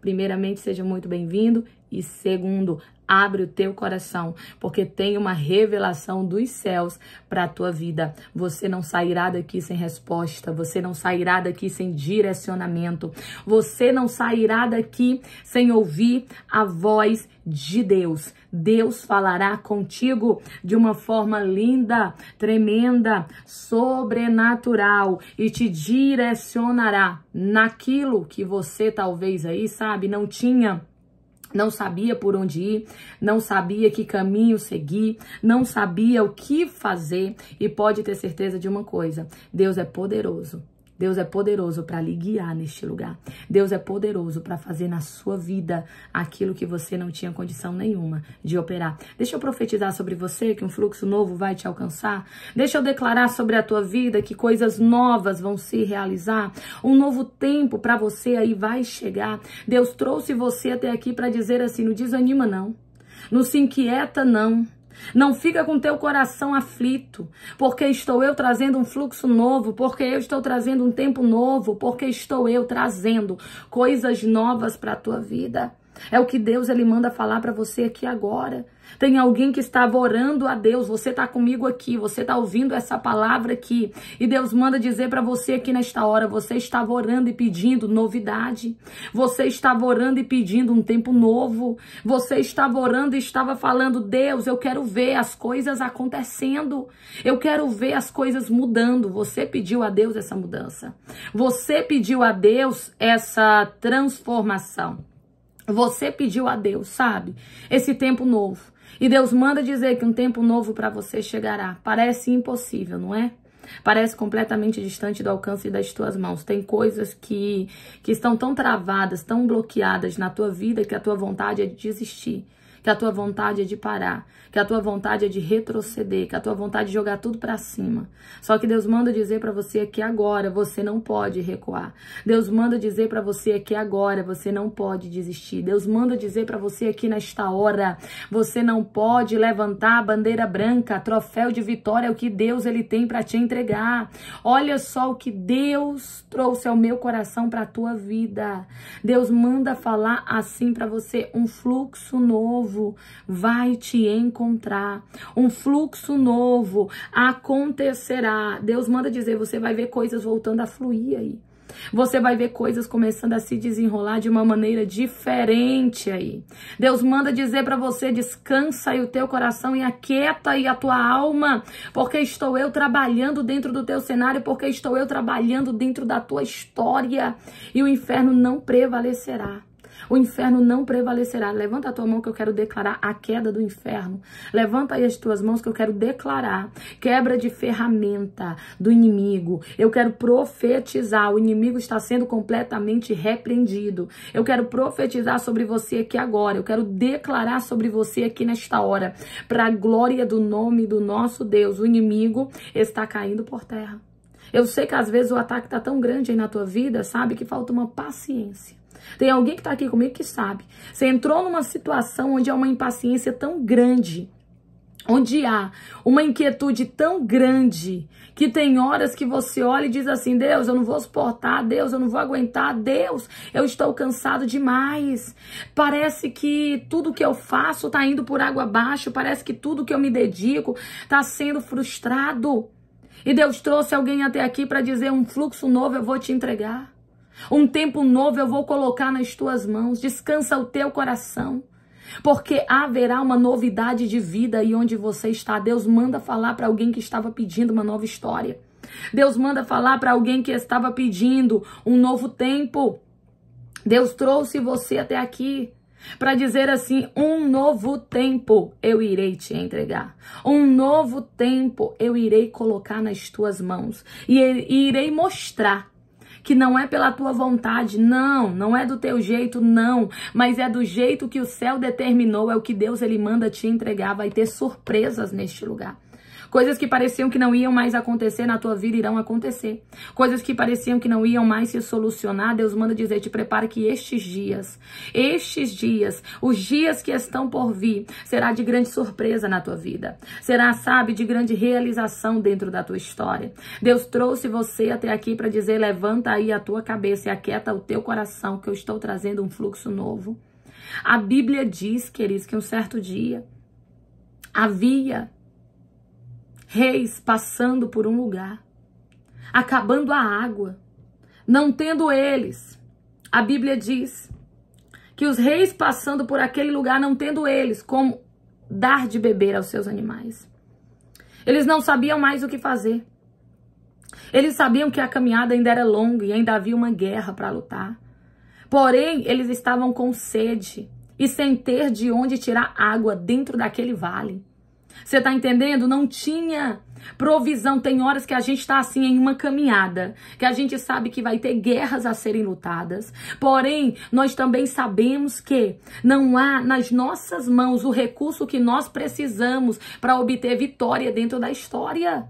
Primeiramente, seja muito bem-vindo e segundo, Abre o teu coração, porque tem uma revelação dos céus para a tua vida. Você não sairá daqui sem resposta, você não sairá daqui sem direcionamento, você não sairá daqui sem ouvir a voz de Deus. Deus falará contigo de uma forma linda, tremenda, sobrenatural e te direcionará naquilo que você talvez aí, sabe, não tinha não sabia por onde ir, não sabia que caminho seguir, não sabia o que fazer e pode ter certeza de uma coisa: Deus é poderoso Deus é poderoso para lhe guiar neste lugar. Deus é poderoso para fazer na sua vida aquilo que você não tinha condição nenhuma de operar. Deixa eu profetizar sobre você que um fluxo novo vai te alcançar. Deixa eu declarar sobre a tua vida que coisas novas vão se realizar. Um novo tempo para você aí vai chegar. Deus trouxe você até aqui para dizer assim: não desanima, não. Não se inquieta, não. Não fica com teu coração aflito, porque estou eu trazendo um fluxo novo, porque eu estou trazendo um tempo novo, porque estou eu trazendo coisas novas para a tua vida. É o que Deus ele manda falar para você aqui agora. Tem alguém que estava orando a Deus. Você está comigo aqui, você está ouvindo essa palavra aqui. E Deus manda dizer para você aqui nesta hora: você estava orando e pedindo novidade. Você estava orando e pedindo um tempo novo. Você estava orando e estava falando: Deus, eu quero ver as coisas acontecendo. Eu quero ver as coisas mudando. Você pediu a Deus essa mudança. Você pediu a Deus essa transformação. Você pediu a Deus, sabe? Esse tempo novo. E Deus manda dizer que um tempo novo para você chegará. Parece impossível, não é? Parece completamente distante do alcance das tuas mãos. Tem coisas que, que estão tão travadas, tão bloqueadas na tua vida que a tua vontade é de desistir que a tua vontade é de parar, que a tua vontade é de retroceder, que a tua vontade é de jogar tudo para cima. Só que Deus manda dizer para você é que agora você não pode recuar. Deus manda dizer para você é que agora você não pode desistir. Deus manda dizer para você aqui é nesta hora, você não pode levantar a bandeira branca, troféu de vitória é o que Deus ele tem para te entregar. Olha só o que Deus trouxe ao meu coração para tua vida. Deus manda falar assim para você um fluxo novo novo vai te encontrar, um fluxo novo acontecerá. Deus manda dizer, você vai ver coisas voltando a fluir aí. Você vai ver coisas começando a se desenrolar de uma maneira diferente aí. Deus manda dizer para você: descansa aí o teu coração e aquieta aí a tua alma, porque estou eu trabalhando dentro do teu cenário, porque estou eu trabalhando dentro da tua história e o inferno não prevalecerá. O inferno não prevalecerá. Levanta a tua mão que eu quero declarar a queda do inferno. Levanta aí as tuas mãos que eu quero declarar quebra de ferramenta do inimigo. Eu quero profetizar. O inimigo está sendo completamente repreendido. Eu quero profetizar sobre você aqui agora. Eu quero declarar sobre você aqui nesta hora. Para a glória do nome do nosso Deus, o inimigo está caindo por terra. Eu sei que às vezes o ataque está tão grande aí na tua vida, sabe, que falta uma paciência. Tem alguém que está aqui comigo que sabe. Você entrou numa situação onde há uma impaciência tão grande, onde há uma inquietude tão grande, que tem horas que você olha e diz assim: Deus, eu não vou suportar, Deus, eu não vou aguentar, Deus, eu estou cansado demais. Parece que tudo que eu faço está indo por água abaixo, parece que tudo que eu me dedico está sendo frustrado. E Deus trouxe alguém até aqui para dizer um fluxo novo, eu vou te entregar. Um tempo novo eu vou colocar nas tuas mãos. Descansa o teu coração. Porque haverá uma novidade de vida e onde você está. Deus manda falar para alguém que estava pedindo uma nova história. Deus manda falar para alguém que estava pedindo um novo tempo. Deus trouxe você até aqui para dizer assim: um novo tempo eu irei te entregar, um novo tempo eu irei colocar nas tuas mãos e irei mostrar que não é pela tua vontade, não, não é do teu jeito, não, mas é do jeito que o céu determinou, é o que Deus ele manda te entregar, vai ter surpresas neste lugar. Coisas que pareciam que não iam mais acontecer na tua vida irão acontecer. Coisas que pareciam que não iam mais se solucionar, Deus manda dizer: te prepara que estes dias, estes dias, os dias que estão por vir, será de grande surpresa na tua vida. Será, sabe, de grande realização dentro da tua história. Deus trouxe você até aqui para dizer: levanta aí a tua cabeça e aquieta o teu coração, que eu estou trazendo um fluxo novo. A Bíblia diz, queridos, que um certo dia havia reis passando por um lugar, acabando a água, não tendo eles. A Bíblia diz que os reis passando por aquele lugar, não tendo eles como dar de beber aos seus animais. Eles não sabiam mais o que fazer. Eles sabiam que a caminhada ainda era longa e ainda havia uma guerra para lutar. Porém, eles estavam com sede e sem ter de onde tirar água dentro daquele vale. Você tá entendendo? Não tinha provisão. Tem horas que a gente está assim em uma caminhada, que a gente sabe que vai ter guerras a serem lutadas. Porém, nós também sabemos que não há nas nossas mãos o recurso que nós precisamos para obter vitória dentro da história.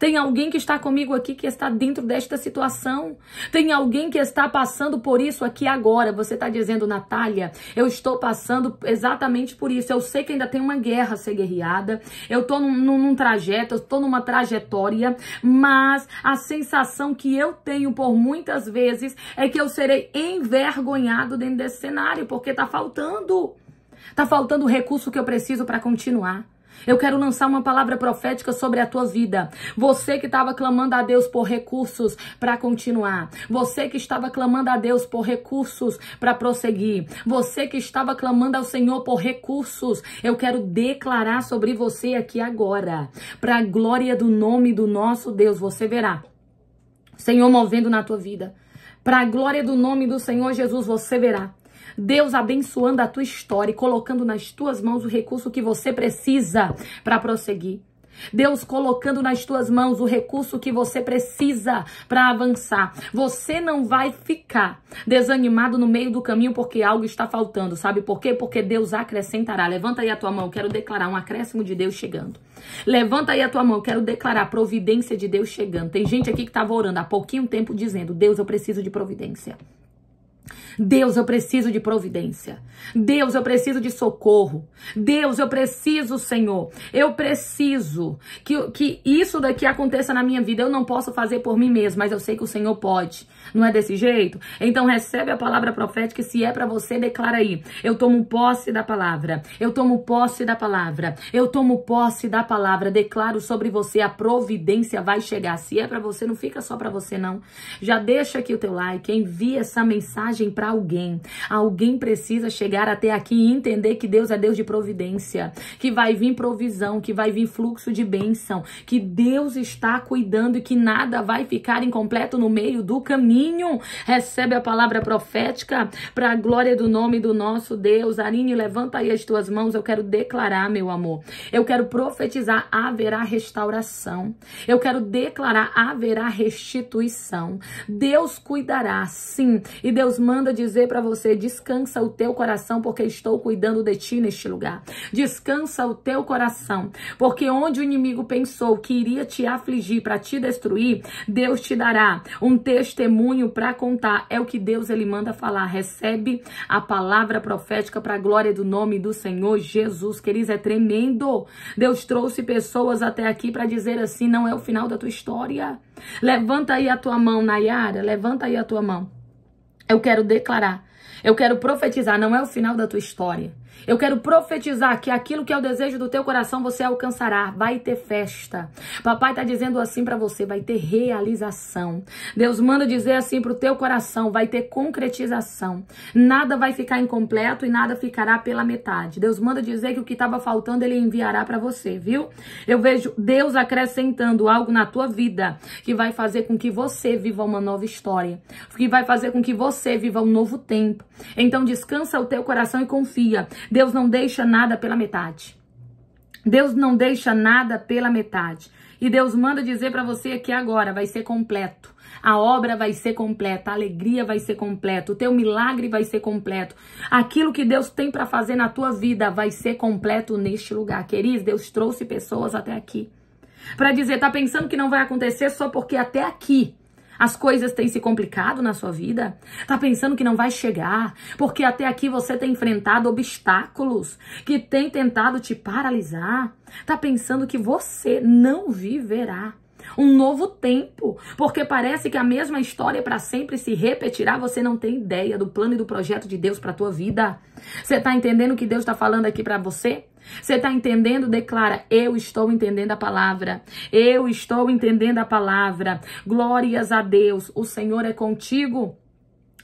Tem alguém que está comigo aqui que está dentro desta situação. Tem alguém que está passando por isso aqui agora. Você está dizendo, Natália, eu estou passando exatamente por isso. Eu sei que ainda tem uma guerra a ser guerreada. Eu estou num, num, num trajeto, eu estou numa trajetória, mas a sensação que eu tenho por muitas vezes é que eu serei envergonhado dentro desse cenário, porque está faltando. está faltando o recurso que eu preciso para continuar. Eu quero lançar uma palavra profética sobre a tua vida. Você que estava clamando a Deus por recursos para continuar. Você que estava clamando a Deus por recursos para prosseguir. Você que estava clamando ao Senhor por recursos. Eu quero declarar sobre você aqui agora. Para a glória do nome do nosso Deus, você verá. Senhor movendo na tua vida. Para a glória do nome do Senhor Jesus, você verá. Deus abençoando a tua história e colocando nas tuas mãos o recurso que você precisa para prosseguir. Deus colocando nas tuas mãos o recurso que você precisa para avançar. Você não vai ficar desanimado no meio do caminho porque algo está faltando. Sabe por quê? Porque Deus acrescentará. Levanta aí a tua mão, quero declarar um acréscimo de Deus chegando. Levanta aí a tua mão, quero declarar a providência de Deus chegando. Tem gente aqui que estava orando há pouquinho tempo dizendo: Deus, eu preciso de providência. Deus, eu preciso de providência. Deus, eu preciso de socorro. Deus, eu preciso, Senhor. Eu preciso que, que isso daqui aconteça na minha vida. Eu não posso fazer por mim mesmo, mas eu sei que o Senhor pode. Não é desse jeito? Então recebe a palavra profética. Se é para você, declara aí. Eu tomo posse da palavra. Eu tomo posse da palavra. Eu tomo posse da palavra. Declaro sobre você. A providência vai chegar. Se é para você, não fica só para você, não. Já deixa aqui o teu like. Envia essa mensagem para alguém. Alguém precisa chegar até aqui e entender que Deus é Deus de providência, que vai vir provisão, que vai vir fluxo de bênção, que Deus está cuidando e que nada vai ficar incompleto no meio do caminho. Recebe a palavra profética para a glória do nome do nosso Deus. Arine, levanta aí as tuas mãos, eu quero declarar, meu amor. Eu quero profetizar, haverá restauração. Eu quero declarar, haverá restituição. Deus cuidará, sim. E Deus manda dizer para você: descansa o teu coração, porque estou cuidando de ti neste lugar. Descansa o teu coração, porque onde o inimigo pensou que iria te afligir para te destruir, Deus te dará um testemunho para contar. É o que Deus ele manda falar. Recebe a palavra profética para a glória do nome do Senhor Jesus. Queridos, é tremendo. Deus trouxe pessoas até aqui para dizer assim: não é o final da tua história. Levanta aí a tua mão, Nayara. Levanta aí a tua mão. Eu quero declarar. Eu quero profetizar. Não é o final da tua história. Eu quero profetizar que aquilo que é o desejo do teu coração você alcançará. Vai ter festa. Papai está dizendo assim para você, vai ter realização. Deus manda dizer assim para o teu coração, vai ter concretização. Nada vai ficar incompleto e nada ficará pela metade. Deus manda dizer que o que estava faltando ele enviará para você, viu? Eu vejo Deus acrescentando algo na tua vida que vai fazer com que você viva uma nova história, que vai fazer com que você viva um novo tempo. Então descansa o teu coração e confia. Deus não deixa nada pela metade. Deus não deixa nada pela metade. E Deus manda dizer para você que agora vai ser completo. A obra vai ser completa, a alegria vai ser completa, o teu milagre vai ser completo. Aquilo que Deus tem para fazer na tua vida vai ser completo neste lugar. Queridos, Deus trouxe pessoas até aqui para dizer, tá pensando que não vai acontecer só porque até aqui as coisas têm se complicado na sua vida? Tá pensando que não vai chegar? Porque até aqui você tem enfrentado obstáculos que têm tentado te paralisar? Tá pensando que você não viverá? um novo tempo, porque parece que a mesma história para sempre se repetirá, você não tem ideia do plano e do projeto de Deus para tua vida. Você está entendendo o que Deus está falando aqui para você? Você está entendendo? Declara: Eu estou entendendo a palavra. Eu estou entendendo a palavra. Glórias a Deus. O Senhor é contigo.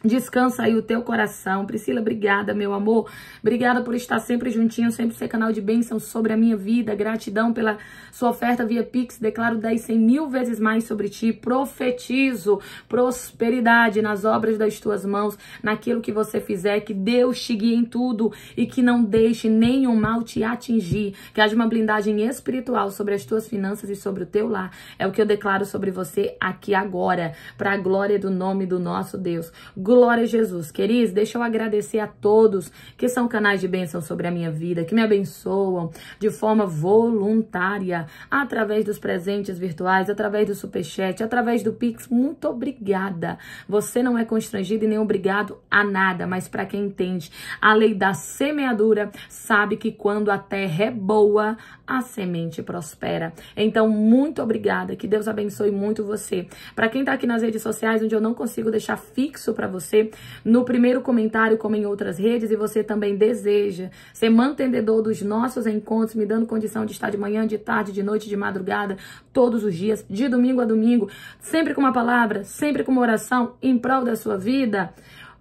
Descansa aí o teu coração. Priscila, obrigada, meu amor. Obrigada por estar sempre juntinho, sempre ser canal de bênção sobre a minha vida. Gratidão pela sua oferta via Pix. Declaro 10, 100 mil vezes mais sobre ti. Profetizo prosperidade nas obras das tuas mãos, naquilo que você fizer. Que Deus te guie em tudo e que não deixe nenhum mal te atingir. Que haja uma blindagem espiritual sobre as tuas finanças e sobre o teu lar. É o que eu declaro sobre você aqui agora, para a glória do nome do nosso Deus. Glória Glória a Jesus. Queridos, deixa eu agradecer a todos que são canais de bênção sobre a minha vida, que me abençoam de forma voluntária, através dos presentes virtuais, através do superchat, através do Pix. Muito obrigada. Você não é constrangido e nem obrigado a nada, mas para quem entende a lei da semeadura, sabe que quando a terra é boa, a semente prospera. Então, muito obrigada. Que Deus abençoe muito você. Para quem tá aqui nas redes sociais, onde eu não consigo deixar fixo para você, você no primeiro comentário, como em outras redes, e você também deseja ser mantendedor dos nossos encontros, me dando condição de estar de manhã, de tarde, de noite, de madrugada, todos os dias, de domingo a domingo, sempre com uma palavra, sempre com uma oração em prol da sua vida.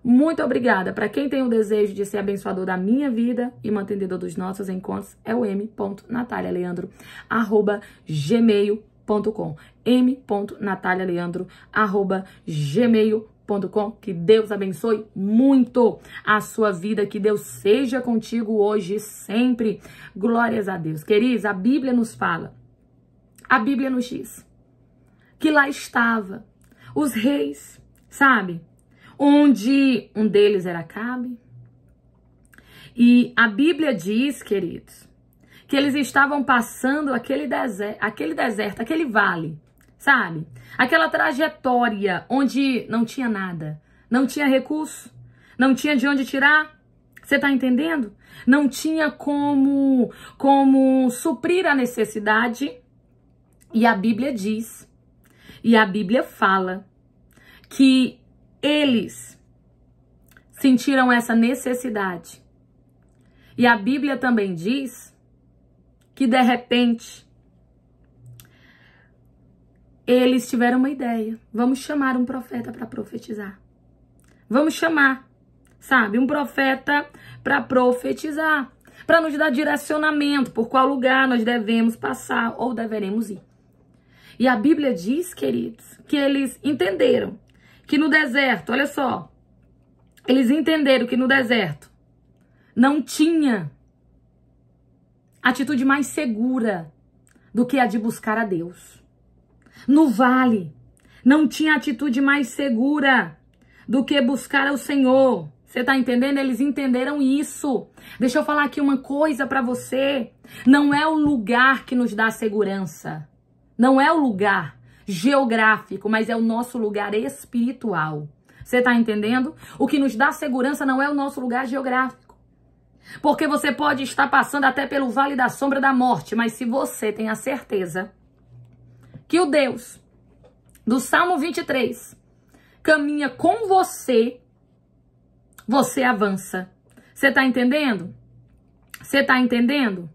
Muito obrigada. Para quem tem o desejo de ser abençoador da minha vida e mantendedor dos nossos encontros, é o m.natalialeandro, arroba gmail.com. m.natalialeandro, arroba gmail.com com. Que Deus abençoe muito a sua vida, que Deus seja contigo hoje e sempre. Glórias a Deus. Queridos, a Bíblia nos fala, a Bíblia nos diz que lá estava os reis, sabe? Onde um deles era Cabe. E a Bíblia diz, queridos, que eles estavam passando aquele deserto, aquele deserto, aquele vale sabe? Aquela trajetória onde não tinha nada, não tinha recurso, não tinha de onde tirar. Você tá entendendo? Não tinha como como suprir a necessidade. E a Bíblia diz, e a Bíblia fala que eles sentiram essa necessidade. E a Bíblia também diz que de repente eles tiveram uma ideia. Vamos chamar um profeta para profetizar. Vamos chamar, sabe, um profeta para profetizar, para nos dar direcionamento por qual lugar nós devemos passar ou deveremos ir. E a Bíblia diz, queridos, que eles entenderam que no deserto, olha só, eles entenderam que no deserto não tinha atitude mais segura do que a de buscar a Deus no vale. Não tinha atitude mais segura do que buscar ao Senhor. Você tá entendendo? Eles entenderam isso. Deixa eu falar aqui uma coisa para você. Não é o lugar que nos dá segurança. Não é o lugar geográfico, mas é o nosso lugar espiritual. Você tá entendendo? O que nos dá segurança não é o nosso lugar geográfico. Porque você pode estar passando até pelo vale da sombra da morte, mas se você tem a certeza que o Deus do Salmo 23 caminha com você, você avança. Você tá entendendo? Você tá entendendo?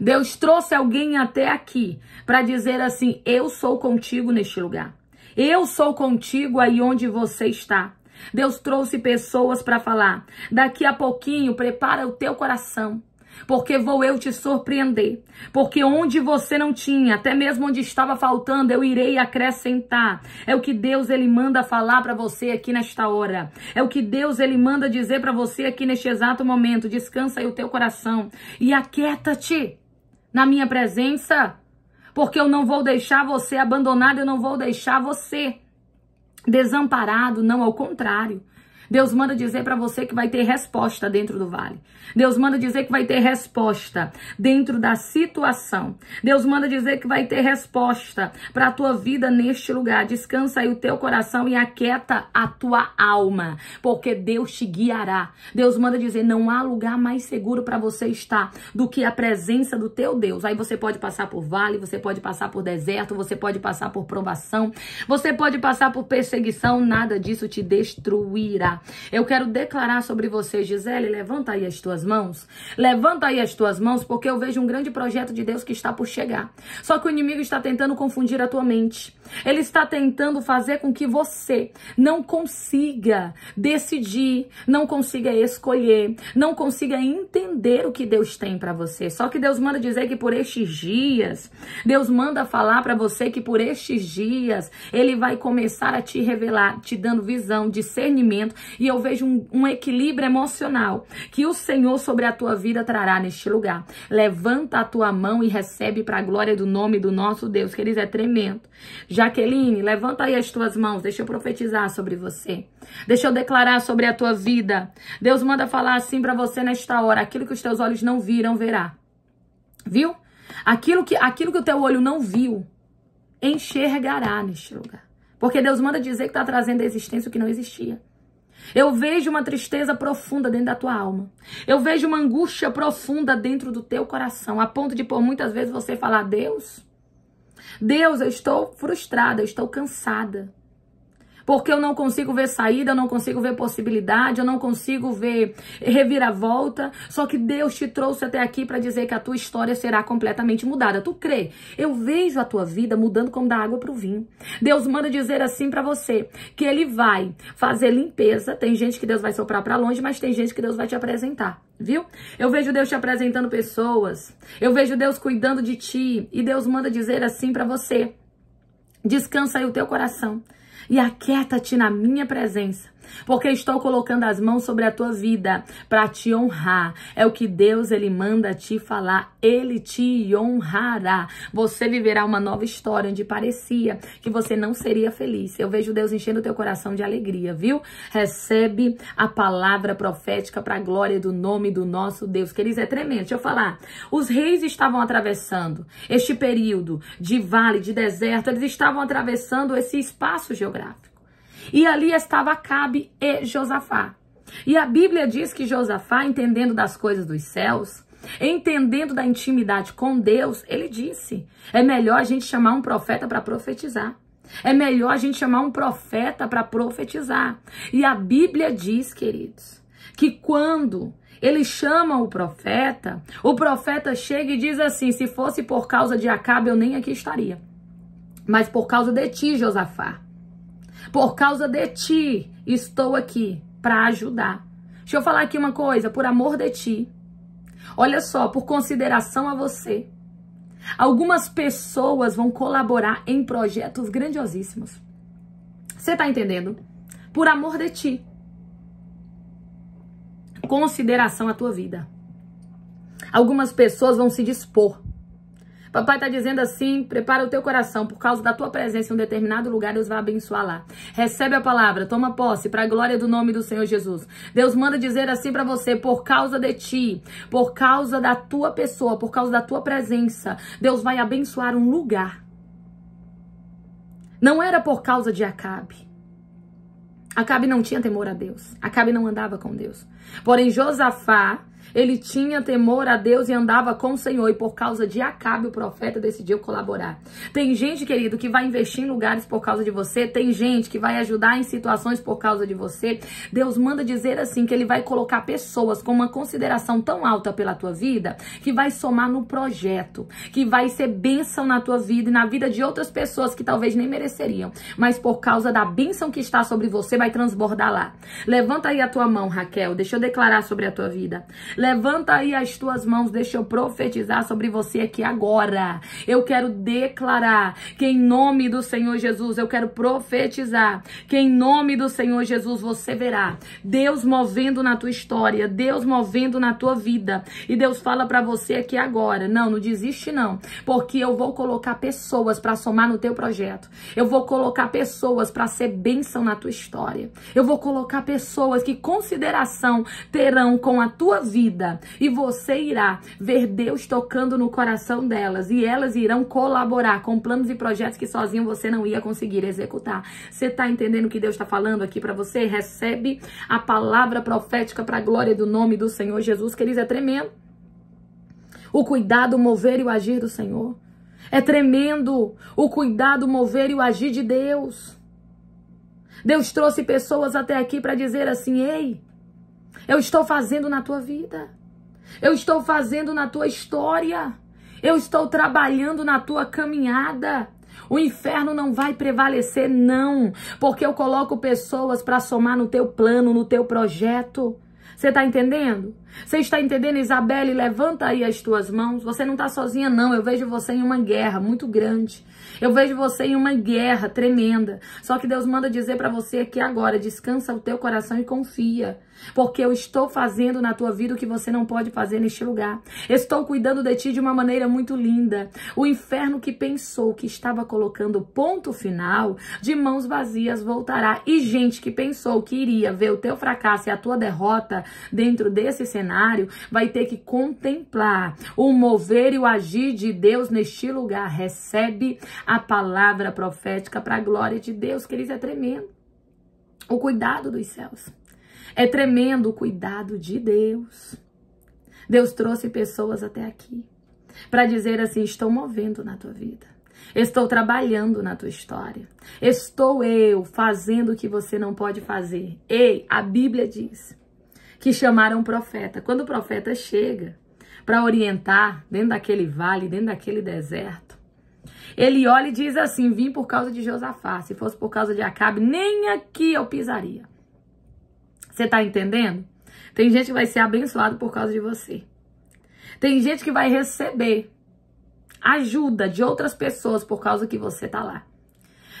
Deus trouxe alguém até aqui para dizer assim: Eu sou contigo neste lugar. Eu sou contigo aí onde você está. Deus trouxe pessoas para falar. Daqui a pouquinho, prepara o teu coração porque vou eu te surpreender. Porque onde você não tinha, até mesmo onde estava faltando, eu irei acrescentar. É o que Deus ele manda falar para você aqui nesta hora. É o que Deus ele manda dizer para você aqui neste exato momento. Descansa aí o teu coração e aquieta-te na minha presença, porque eu não vou deixar você abandonado, eu não vou deixar você desamparado, não, ao contrário. Deus manda dizer para você que vai ter resposta dentro do vale. Deus manda dizer que vai ter resposta dentro da situação. Deus manda dizer que vai ter resposta para a tua vida neste lugar. Descansa aí o teu coração e aquieta a tua alma, porque Deus te guiará. Deus manda dizer: não há lugar mais seguro para você estar do que a presença do teu Deus. Aí você pode passar por vale, você pode passar por deserto, você pode passar por provação, você pode passar por perseguição, nada disso te destruirá. Eu quero declarar sobre você, Gisele. Levanta aí as tuas mãos. Levanta aí as tuas mãos, porque eu vejo um grande projeto de Deus que está por chegar. Só que o inimigo está tentando confundir a tua mente. Ele está tentando fazer com que você não consiga decidir, não consiga escolher, não consiga entender o que Deus tem para você. Só que Deus manda dizer que por estes dias, Deus manda falar para você que por estes dias ele vai começar a te revelar, te dando visão, discernimento e eu vejo um, um equilíbrio emocional que o Senhor sobre a tua vida trará neste lugar. Levanta a tua mão e recebe para a glória do nome do nosso Deus, que eles é tremendo. Jaqueline, levanta aí as tuas mãos, deixa eu profetizar sobre você. Deixa eu declarar sobre a tua vida. Deus manda falar assim para você nesta hora, aquilo que os teus olhos não viram, verá. Viu? Aquilo que, aquilo que o teu olho não viu, enxergará neste lugar. Porque Deus manda dizer que está trazendo à existência o que não existia. Eu vejo uma tristeza profunda dentro da tua alma. Eu vejo uma angústia profunda dentro do teu coração, a ponto de por muitas vezes você falar: Deus, Deus, eu estou frustrada, eu estou cansada. Porque eu não consigo ver saída, eu não consigo ver possibilidade, eu não consigo ver reviravolta. Só que Deus te trouxe até aqui para dizer que a tua história será completamente mudada. Tu crê? Eu vejo a tua vida mudando como da água para o vinho. Deus manda dizer assim para você que ele vai fazer limpeza. Tem gente que Deus vai soprar para longe, mas tem gente que Deus vai te apresentar viu? Eu vejo Deus te apresentando pessoas, eu vejo Deus cuidando de ti e Deus manda dizer assim para você: descansa aí o teu coração e aquieta-te na minha presença porque estou colocando as mãos sobre a tua vida para te honrar. É o que Deus ele manda te falar, ele te honrará. Você viverá uma nova história onde parecia que você não seria feliz. Eu vejo Deus enchendo teu coração de alegria, viu? Recebe a palavra profética para a glória do nome do nosso Deus. Queridos, é tremendo. Deixa eu falar. Os reis estavam atravessando este período de vale, de deserto, eles estavam atravessando esse espaço geográfico. E ali estava Acabe e Josafá. E a Bíblia diz que Josafá, entendendo das coisas dos céus, entendendo da intimidade com Deus, ele disse: é melhor a gente chamar um profeta para profetizar. É melhor a gente chamar um profeta para profetizar. E a Bíblia diz, queridos, que quando eles chamam o profeta, o profeta chega e diz assim: se fosse por causa de Acabe, eu nem aqui estaria. Mas por causa de ti, Josafá. Por causa de ti, estou aqui para ajudar. Deixa eu falar aqui uma coisa, por amor de ti. Olha só, por consideração a você. Algumas pessoas vão colaborar em projetos grandiosíssimos. Você tá entendendo? Por amor de ti. Consideração à tua vida. Algumas pessoas vão se dispor Papai está dizendo assim: prepara o teu coração, por causa da tua presença em um determinado lugar, Deus vai abençoar lá. Recebe a palavra, toma posse, para a glória do nome do Senhor Jesus. Deus manda dizer assim para você: por causa de ti, por causa da tua pessoa, por causa da tua presença, Deus vai abençoar um lugar. Não era por causa de Acabe. Acabe não tinha temor a Deus. Acabe não andava com Deus. Porém, Josafá ele tinha temor a Deus e andava com o Senhor. E por causa de Acabe, o profeta decidiu colaborar. Tem gente, querido, que vai investir em lugares por causa de você. Tem gente que vai ajudar em situações por causa de você. Deus manda dizer assim que ele vai colocar pessoas com uma consideração tão alta pela tua vida que vai somar no projeto, que vai ser bênção na tua vida e na vida de outras pessoas que talvez nem mereceriam. Mas por causa da bênção que está sobre você, vai transbordar lá. Levanta aí a tua mão, Raquel. Deixa eu declarar sobre a tua vida. Levanta aí as tuas mãos, deixa eu profetizar sobre você aqui agora. Eu quero declarar que em nome do Senhor Jesus, eu quero profetizar que em nome do Senhor Jesus você verá Deus movendo na tua história, Deus movendo na tua vida. E Deus fala para você aqui agora, não, não desiste não, porque eu vou colocar pessoas para somar no teu projeto. Eu vou colocar pessoas para ser bênção na tua história. Eu vou colocar pessoas que consideração terão com a tua vida vida. E você irá ver Deus tocando no coração delas. E elas irão colaborar com planos e projetos que sozinho você não ia conseguir executar. Você está entendendo o que Deus está falando aqui para você? Recebe a palavra profética para a glória do nome do Senhor Jesus, queridos. É tremendo. O cuidado, o mover e o agir do Senhor. É tremendo o cuidado, o mover e o agir de Deus. Deus trouxe pessoas até aqui para dizer assim: ei, eu estou fazendo na tua vida. Eu estou fazendo na tua história. Eu estou trabalhando na tua caminhada. O inferno não vai prevalecer, não, porque eu coloco pessoas para somar no teu plano, no teu projeto. Você está entendendo? Você está entendendo, Isabelle? Levanta aí as tuas mãos. Você não está sozinha, não. Eu vejo você em uma guerra muito grande. Eu vejo você em uma guerra tremenda. Só que Deus manda dizer para você aqui agora: descansa o teu coração e confia. Porque eu estou fazendo na tua vida o que você não pode fazer neste lugar. Estou cuidando de ti de uma maneira muito linda. O inferno que pensou que estava colocando ponto final, de mãos vazias voltará. E gente que pensou que iria ver o teu fracasso e a tua derrota dentro desse cenário, vai ter que contemplar o mover e o agir de Deus neste lugar. Recebe a palavra profética para a glória de Deus, que eles é tremendo. O cuidado dos céus. É tremendo o cuidado de Deus. Deus trouxe pessoas até aqui para dizer assim: estou movendo na tua vida. Estou trabalhando na tua história. Estou eu fazendo o que você não pode fazer. Ei, a Bíblia diz que chamaram um profeta. Quando o profeta chega para orientar dentro daquele vale, dentro daquele deserto, ele olha e diz assim: Vim por causa de Josafá. Se fosse por causa de Acabe, nem aqui eu pisaria. Você tá entendendo? Tem gente que vai ser abençoado por causa de você. Tem gente que vai receber ajuda de outras pessoas por causa que você tá lá.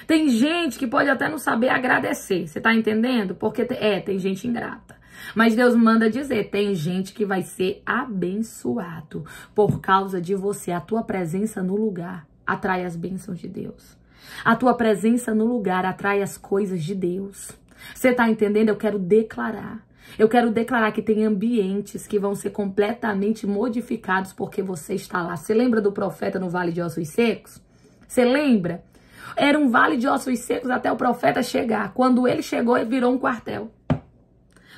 Tem gente que pode até não saber agradecer. Você tá entendendo? Porque é, tem gente ingrata. Mas Deus manda dizer, tem gente que vai ser abençoado por causa de você, a tua presença no lugar atrai as bênçãos de Deus. A tua presença no lugar atrai as coisas de Deus. Você tá entendendo? Eu quero declarar. Eu quero declarar que tem ambientes que vão ser completamente modificados porque você está lá. Você lembra do profeta no Vale de Ossos Secos? Você lembra? Era um vale de ossos secos até o profeta chegar. Quando ele chegou, ele virou um quartel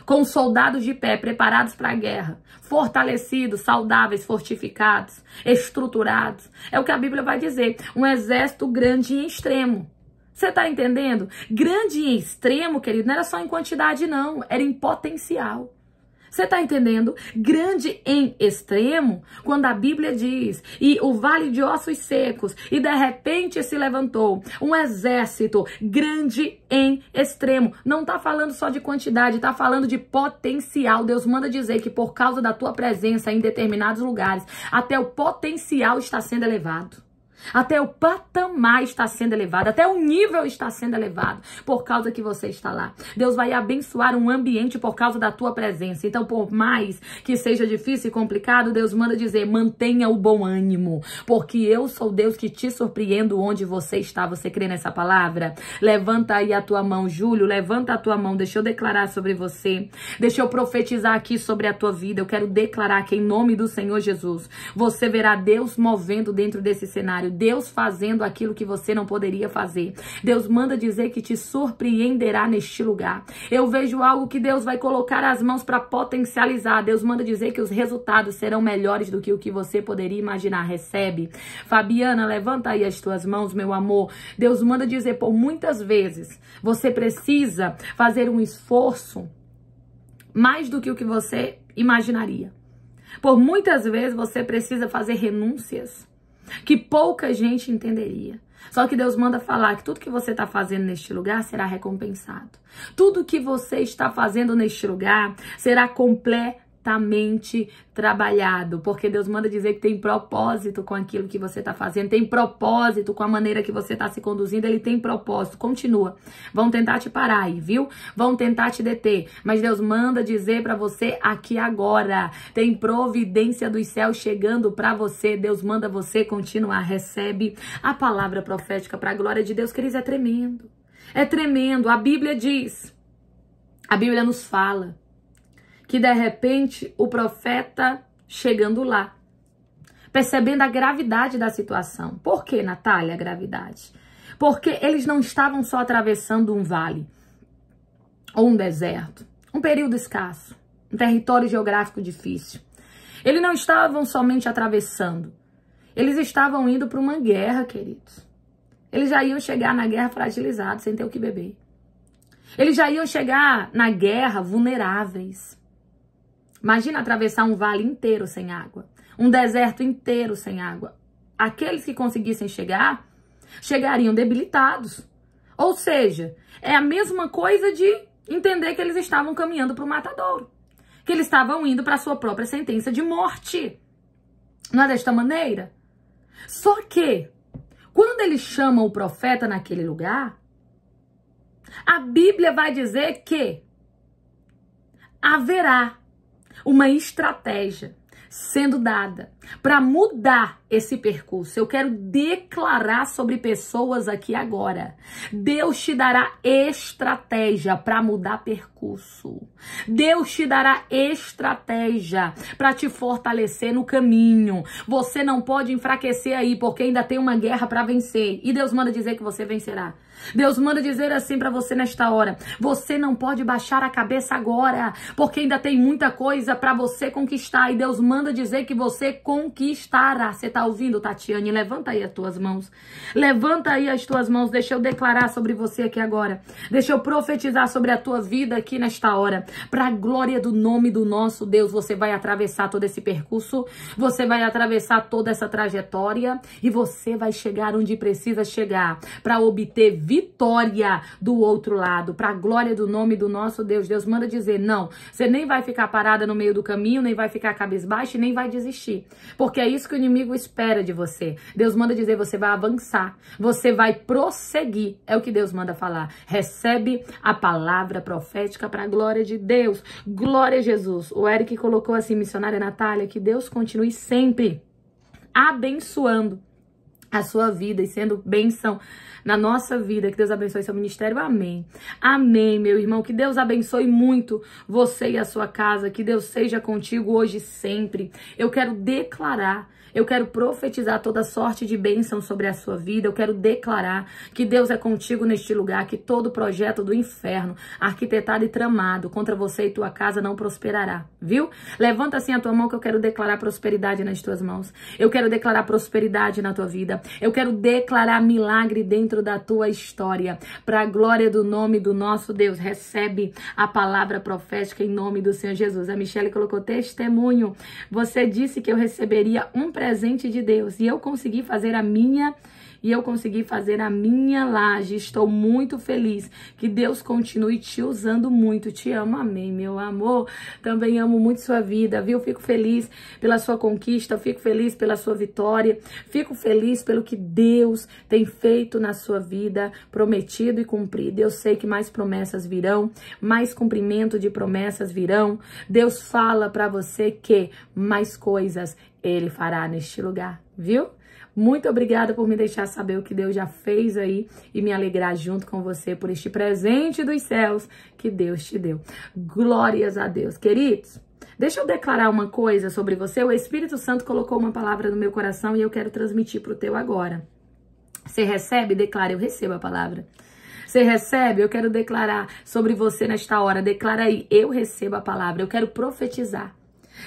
com soldados de pé, preparados para a guerra, fortalecidos, saudáveis, fortificados, estruturados. É o que a Bíblia vai dizer. Um exército grande e extremo. Você está entendendo? Grande e extremo, querido, não era só em quantidade, não, era em potencial. Você está entendendo? Grande em extremo, quando a Bíblia diz, e o vale de ossos secos, e de repente se levantou um exército grande em extremo. Não está falando só de quantidade, está falando de potencial. Deus manda dizer que por causa da tua presença em determinados lugares, até o potencial está sendo elevado. Até o patamar está sendo elevado, até o nível está sendo elevado por causa que você está lá. Deus vai abençoar um ambiente por causa da tua presença. Então, por mais que seja difícil e complicado, Deus manda dizer: mantenha o bom ânimo, porque eu sou Deus que te surpreendo onde você está. Você crê nessa palavra? Levanta aí a tua mão, Júlio, levanta a tua mão. Deixa eu declarar sobre você. Deixa eu profetizar aqui sobre a tua vida. Eu quero declarar que, em nome do Senhor Jesus, você verá Deus movendo dentro desse cenário. Deus fazendo aquilo que você não poderia fazer. Deus manda dizer que te surpreenderá neste lugar. Eu vejo algo que Deus vai colocar as mãos para potencializar. Deus manda dizer que os resultados serão melhores do que o que você poderia imaginar. Recebe. Fabiana, levanta aí as tuas mãos, meu amor. Deus manda dizer por muitas vezes, você precisa fazer um esforço mais do que o que você imaginaria. Por muitas vezes você precisa fazer renúncias que pouca gente entenderia. Só que Deus manda falar que tudo que você está fazendo neste lugar será recompensado. Tudo que você está fazendo neste lugar será completo altamente trabalhado, porque Deus manda dizer que tem propósito com aquilo que você está fazendo, tem propósito com a maneira que você está se conduzindo, ele tem propósito. Continua. Vão tentar te parar aí, viu? Vão tentar te deter, mas Deus manda dizer para você aqui agora. Tem providência dos céus chegando para você. Deus manda você continuar, recebe a palavra profética para a glória de Deus, que eles é tremendo. É tremendo. A Bíblia diz. A Bíblia nos fala que de repente o profeta chegando lá, percebendo a gravidade da situação. Por que, Natália, a gravidade? Porque eles não estavam só atravessando um vale ou um deserto, um período escasso, um território geográfico difícil. Eles não estavam somente atravessando, eles estavam indo para uma guerra, queridos. Eles já iam chegar na guerra fragilizados, sem ter o que beber. Eles já iam chegar na guerra vulneráveis. Imagina atravessar um vale inteiro sem água, um deserto inteiro sem água. Aqueles que conseguissem chegar, chegariam debilitados. Ou seja, é a mesma coisa de entender que eles estavam caminhando para o matadouro, que eles estavam indo para a sua própria sentença de morte. Não é desta maneira? Só que, quando eles chamam o profeta naquele lugar, a Bíblia vai dizer que haverá uma estratégia sendo dada para mudar esse percurso. Eu quero declarar sobre pessoas aqui agora. Deus te dará estratégia para mudar percurso. Deus te dará estratégia para te fortalecer no caminho. Você não pode enfraquecer aí, porque ainda tem uma guerra para vencer. E Deus manda dizer que você vencerá. Deus manda dizer assim para você nesta hora: você não pode baixar a cabeça agora, porque ainda tem muita coisa para você conquistar. E Deus manda dizer que você conquistará. Você está ouvindo, Tatiane? Levanta aí as tuas mãos. Levanta aí as tuas mãos. Deixa eu declarar sobre você aqui agora. Deixa eu profetizar sobre a tua vida aqui nesta hora. Para a glória do nome do nosso Deus, você vai atravessar todo esse percurso, você vai atravessar toda essa trajetória e você vai chegar onde precisa chegar para obter vitória do outro lado. Para a glória do nome do nosso Deus. Deus manda dizer: não, você nem vai ficar parada no meio do caminho, nem vai ficar cabisbaixa, nem vai desistir. Porque é isso que o inimigo espera de você. Deus manda dizer: você vai avançar, você vai prosseguir. É o que Deus manda falar. Recebe a palavra profética para a glória de Deus. Glória a Jesus. O Eric colocou assim, missionária Natália, que Deus continue sempre abençoando a sua vida e sendo bênção na nossa vida. Que Deus abençoe seu ministério. Amém. Amém, meu irmão. Que Deus abençoe muito você e a sua casa. Que Deus seja contigo hoje e sempre. Eu quero declarar eu quero profetizar toda sorte de bênção sobre a sua vida. Eu quero declarar que Deus é contigo neste lugar, que todo projeto do inferno, arquitetado e tramado contra você e tua casa não prosperará, viu? Levanta assim a tua mão que eu quero declarar prosperidade nas tuas mãos. Eu quero declarar prosperidade na tua vida. Eu quero declarar milagre dentro da tua história. Para a glória do nome do nosso Deus, recebe a palavra profética em nome do Senhor Jesus. A Michelle colocou testemunho. Você disse que eu receberia um presente presente de Deus. E eu consegui fazer a minha e eu consegui fazer a minha laje. Estou muito feliz. Que Deus continue te usando muito. Te amo, amém, meu amor. Também amo muito sua vida, viu? Fico feliz pela sua conquista, fico feliz pela sua vitória, fico feliz pelo que Deus tem feito na sua vida, prometido e cumprido. Eu sei que mais promessas virão, mais cumprimento de promessas virão. Deus fala para você que mais coisas ele fará neste lugar, viu? Muito obrigada por me deixar saber o que Deus já fez aí e me alegrar junto com você por este presente dos céus que Deus te deu. Glórias a Deus, queridos. Deixa eu declarar uma coisa sobre você. O Espírito Santo colocou uma palavra no meu coração e eu quero transmitir para o teu agora. Você recebe? Declara, eu recebo a palavra. Você recebe? Eu quero declarar sobre você nesta hora. Declara aí, eu recebo a palavra. Eu quero profetizar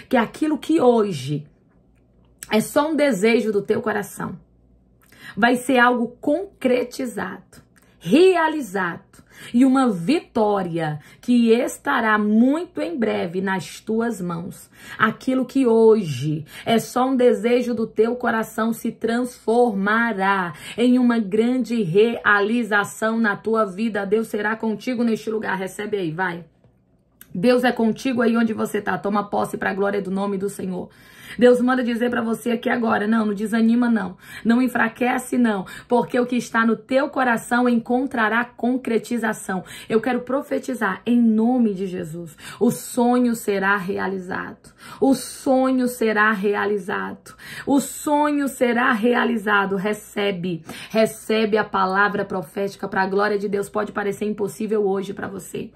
que aquilo que hoje é só um desejo do teu coração. Vai ser algo concretizado, realizado e uma vitória que estará muito em breve nas tuas mãos. Aquilo que hoje é só um desejo do teu coração se transformará em uma grande realização na tua vida. Deus será contigo neste lugar. Recebe aí, vai. Deus é contigo aí onde você tá. Toma posse para a glória do nome do Senhor. Deus manda dizer para você aqui agora, não, não desanima não, não enfraquece não, porque o que está no teu coração encontrará concretização. Eu quero profetizar em nome de Jesus. O sonho será realizado. O sonho será realizado. O sonho será realizado. Recebe, recebe a palavra profética para a glória de Deus. Pode parecer impossível hoje para você.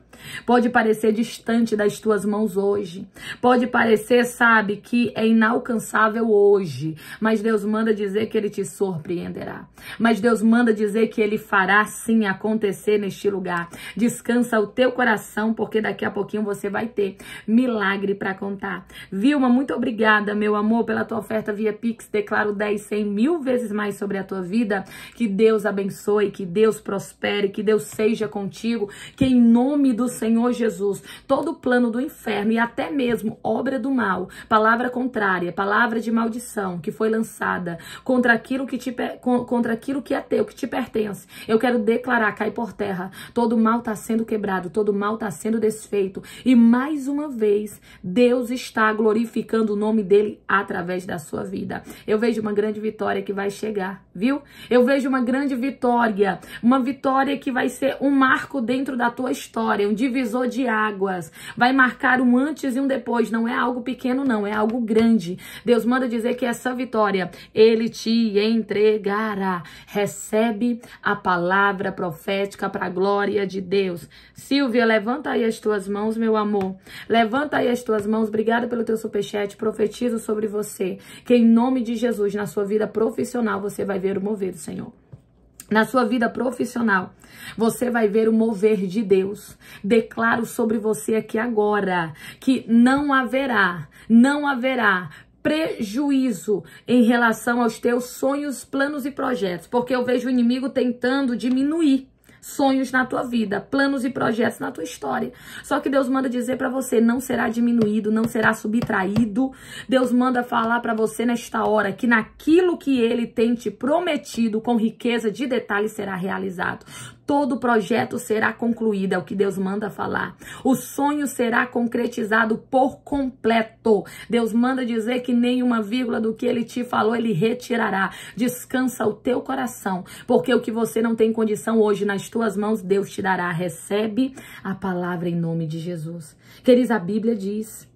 Pode parecer distante das tuas mãos hoje. Pode parecer, sabe, que é inalcançável hoje. Mas Deus manda dizer que ele te surpreenderá. Mas Deus manda dizer que ele fará sim acontecer neste lugar. Descansa o teu coração, porque daqui a pouquinho você vai ter milagre para contar. Vilma, muito obrigada, meu amor, pela tua oferta via Pix. Declaro 10, 100 mil vezes mais sobre a tua vida. Que Deus abençoe, que Deus prospere, que Deus seja contigo. Que em nome do Senhor Jesus, todo plano do inferno e até mesmo obra do mal, palavra contrária, palavra de maldição que foi lançada contra aquilo que, te, contra aquilo que é teu, que te pertence. Eu quero declarar, cai por terra. Todo mal está sendo quebrado, todo mal está sendo desfeito. E mais uma vez, Deus está glorificando o nome dele através da sua vida. Eu vejo uma grande vitória que vai chegar, viu? Eu vejo uma grande vitória, uma vitória que vai ser um marco dentro da tua história, um divisor de águas, vai marcar um antes e um depois, não é algo pequeno não, é algo grande. Deus manda dizer que essa vitória ele te entregará. Recebe a palavra profética para a glória de Deus. Silvia, levanta aí as tuas mãos, meu amor. Levanta aí as tuas mãos. Obrigada pelo teu superchat. Profetizo sobre você que em nome de Jesus na sua vida profissional você vai ver o mover do Senhor na sua vida profissional. Você vai ver o mover de Deus. Declaro sobre você aqui agora que não haverá, não haverá prejuízo em relação aos teus sonhos, planos e projetos, porque eu vejo o inimigo tentando diminuir sonhos na tua vida, planos e projetos na tua história. Só que Deus manda dizer para você, não será diminuído, não será subtraído. Deus manda falar para você nesta hora que naquilo que ele tem te prometido com riqueza de detalhes será realizado. Todo projeto será concluído, é o que Deus manda falar. O sonho será concretizado por completo. Deus manda dizer que nenhuma vírgula do que ele te falou, ele retirará. Descansa o teu coração, porque o que você não tem condição hoje nas tuas mãos, Deus te dará. Recebe a palavra em nome de Jesus. Queridos, a Bíblia diz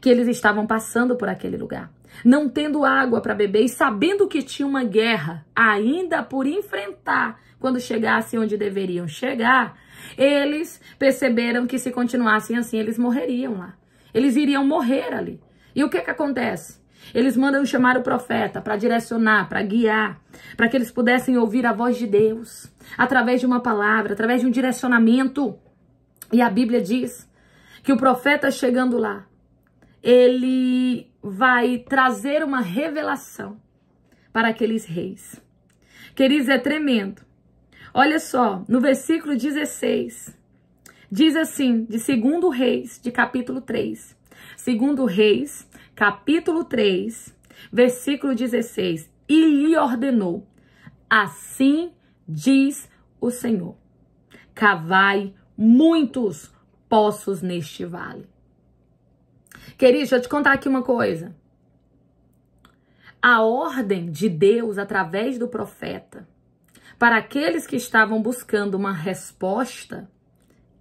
que eles estavam passando por aquele lugar não tendo água para beber e sabendo que tinha uma guerra ainda por enfrentar, quando chegassem onde deveriam chegar, eles perceberam que se continuassem assim, eles morreriam lá. Eles iriam morrer ali. E o que que acontece? Eles mandam chamar o profeta para direcionar, para guiar, para que eles pudessem ouvir a voz de Deus, através de uma palavra, através de um direcionamento. E a Bíblia diz que o profeta chegando lá, ele vai trazer uma revelação para aqueles reis. Queridos, é tremendo. Olha só, no versículo 16, diz assim, de 2 Reis, de capítulo 3. 2 Reis, capítulo 3, versículo 16. E lhe ordenou: Assim diz o Senhor: Cavai muitos poços neste vale. Querido, deixa eu te contar aqui uma coisa. A ordem de Deus através do profeta para aqueles que estavam buscando uma resposta,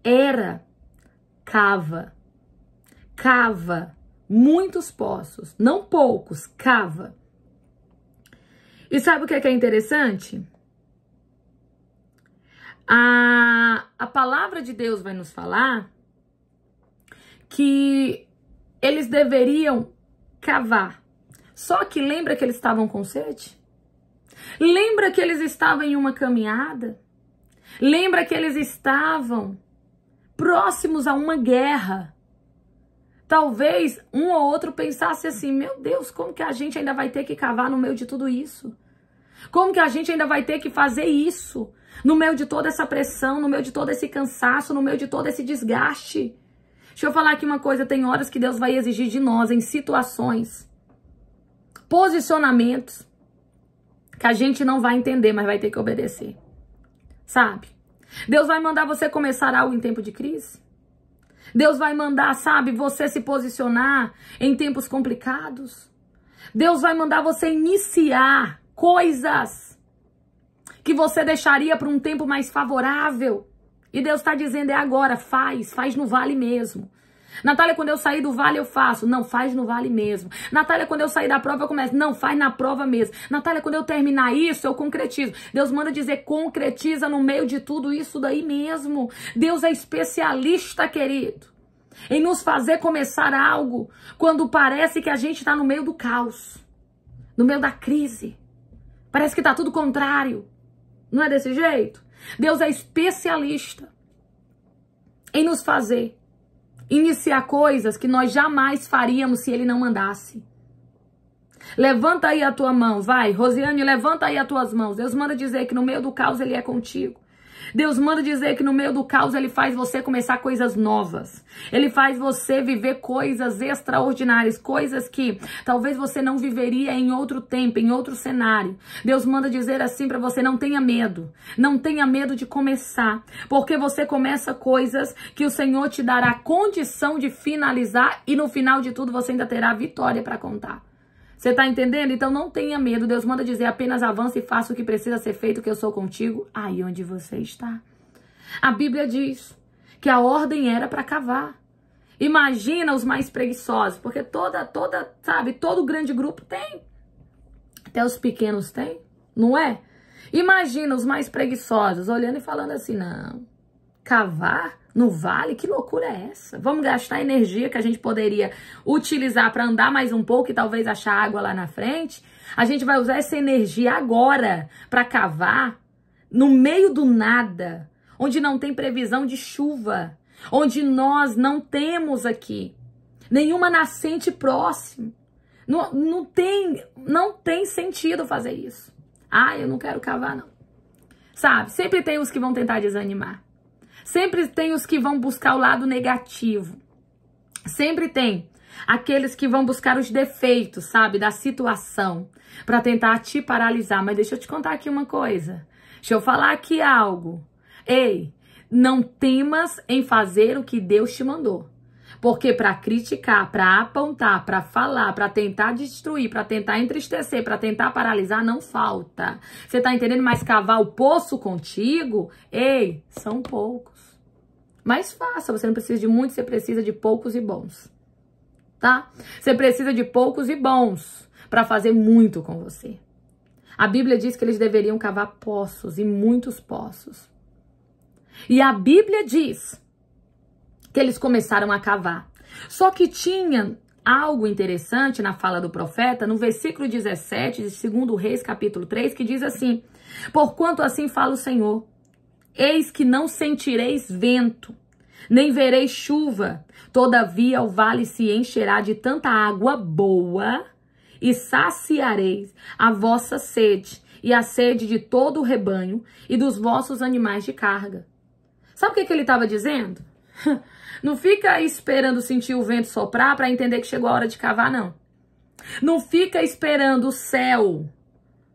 era cava. Cava muitos poços, não poucos, cava. E sabe o que é, que é interessante? A, a palavra de Deus vai nos falar que eles deveriam cavar. Só que lembra que eles estavam com sede? Lembra que eles estavam em uma caminhada? Lembra que eles estavam próximos a uma guerra? Talvez um ou outro pensasse assim: meu Deus, como que a gente ainda vai ter que cavar no meio de tudo isso? Como que a gente ainda vai ter que fazer isso? No meio de toda essa pressão, no meio de todo esse cansaço, no meio de todo esse desgaste. Deixa eu falar aqui uma coisa: tem horas que Deus vai exigir de nós, em situações, posicionamentos, que a gente não vai entender, mas vai ter que obedecer. Sabe? Deus vai mandar você começar algo em tempo de crise. Deus vai mandar, sabe, você se posicionar em tempos complicados. Deus vai mandar você iniciar coisas que você deixaria para um tempo mais favorável. E Deus está dizendo: é agora, faz, faz no vale mesmo. Natália, quando eu sair do vale, eu faço. Não, faz no vale mesmo. Natália, quando eu sair da prova, eu começo. Não, faz na prova mesmo. Natália, quando eu terminar isso, eu concretizo. Deus manda dizer, concretiza no meio de tudo isso daí mesmo. Deus é especialista, querido, em nos fazer começar algo quando parece que a gente está no meio do caos, no meio da crise. Parece que está tudo contrário. Não é desse jeito? Deus é especialista em nos fazer iniciar coisas que nós jamais faríamos se ele não mandasse. Levanta aí a tua mão, vai. Rosiane, levanta aí as tuas mãos. Deus manda dizer que no meio do caos ele é contigo. Deus manda dizer que no meio do caos ele faz você começar coisas novas. Ele faz você viver coisas extraordinárias, coisas que talvez você não viveria em outro tempo, em outro cenário. Deus manda dizer assim para você: não tenha medo. Não tenha medo de começar, porque você começa coisas que o Senhor te dará condição de finalizar e no final de tudo você ainda terá vitória para contar. Você tá entendendo? Então não tenha medo. Deus manda dizer apenas avance e faça o que precisa ser feito, que eu sou contigo aí onde você está. A Bíblia diz que a ordem era para cavar. Imagina os mais preguiçosos, porque toda, toda, sabe, todo grande grupo tem. Até os pequenos tem, não é? Imagina os mais preguiçosos olhando e falando assim: não, cavar? no vale? Que loucura é essa? Vamos gastar energia que a gente poderia utilizar para andar mais um pouco e talvez achar água lá na frente? A gente vai usar essa energia agora para cavar no meio do nada, onde não tem previsão de chuva, onde nós não temos aqui nenhuma nascente próxima. Não, não, tem, não tem sentido fazer isso. Ah, eu não quero cavar, não. Sabe? Sempre tem os que vão tentar desanimar. Sempre tem os que vão buscar o lado negativo. Sempre tem aqueles que vão buscar os defeitos, sabe, da situação, para tentar te paralisar. Mas deixa eu te contar aqui uma coisa. Deixa eu falar aqui algo. Ei, não temas em fazer o que Deus te mandou. Porque para criticar, para apontar, para falar, para tentar destruir, para tentar entristecer, para tentar paralisar, não falta. Você tá entendendo? Mas cavar o poço contigo, ei, são poucos. Mas faça, você não precisa de muito, você precisa de poucos e bons. Tá? Você precisa de poucos e bons para fazer muito com você. A Bíblia diz que eles deveriam cavar poços e muitos poços. E a Bíblia diz que eles começaram a cavar. Só que tinha algo interessante na fala do profeta, no versículo 17 de 2 Reis, capítulo 3, que diz assim: Porquanto assim fala o Senhor, Eis que não sentireis vento, nem vereis chuva. Todavia o vale se encherá de tanta água boa, e saciareis a vossa sede, e a sede de todo o rebanho, e dos vossos animais de carga. Sabe o que, que ele estava dizendo? Não fica esperando sentir o vento soprar para entender que chegou a hora de cavar, não. Não fica esperando o céu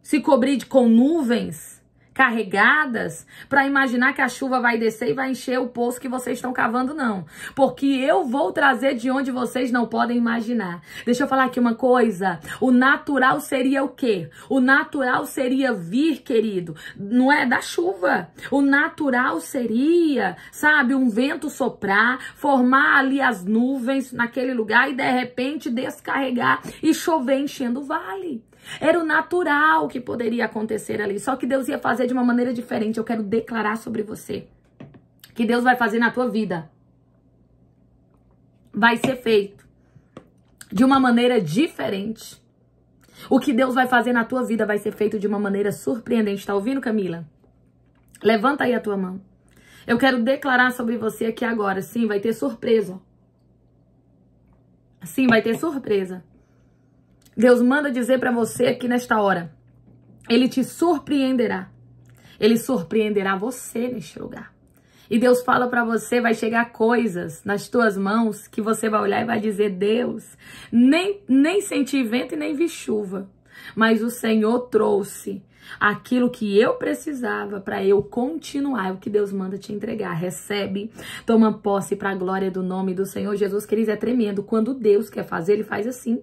se cobrir com nuvens carregadas para imaginar que a chuva vai descer e vai encher o poço que vocês estão cavando, não. Porque eu vou trazer de onde vocês não podem imaginar. Deixa eu falar aqui uma coisa. O natural seria o quê? O natural seria vir, querido, não é? Da chuva. O natural seria, sabe, um vento soprar, formar ali as nuvens naquele lugar e de repente descarregar e chover enchendo o vale. Era o natural que poderia acontecer ali. Só que Deus ia fazer de uma maneira diferente. Eu quero declarar sobre você. Que Deus vai fazer na tua vida. Vai ser feito. De uma maneira diferente. O que Deus vai fazer na tua vida vai ser feito de uma maneira surpreendente. Tá ouvindo, Camila? Levanta aí a tua mão. Eu quero declarar sobre você aqui agora. Sim, vai ter surpresa. Sim, vai ter surpresa. Deus manda dizer para você aqui nesta hora. Ele te surpreenderá. Ele surpreenderá você neste lugar. E Deus fala para você, vai chegar coisas nas tuas mãos que você vai olhar e vai dizer: "Deus, nem nem senti vento e nem vi chuva, mas o Senhor trouxe aquilo que eu precisava para eu continuar, é o que Deus manda te entregar. Recebe, toma posse para a glória do nome do Senhor Jesus, queridos, é tremendo. Quando Deus quer fazer, ele faz assim.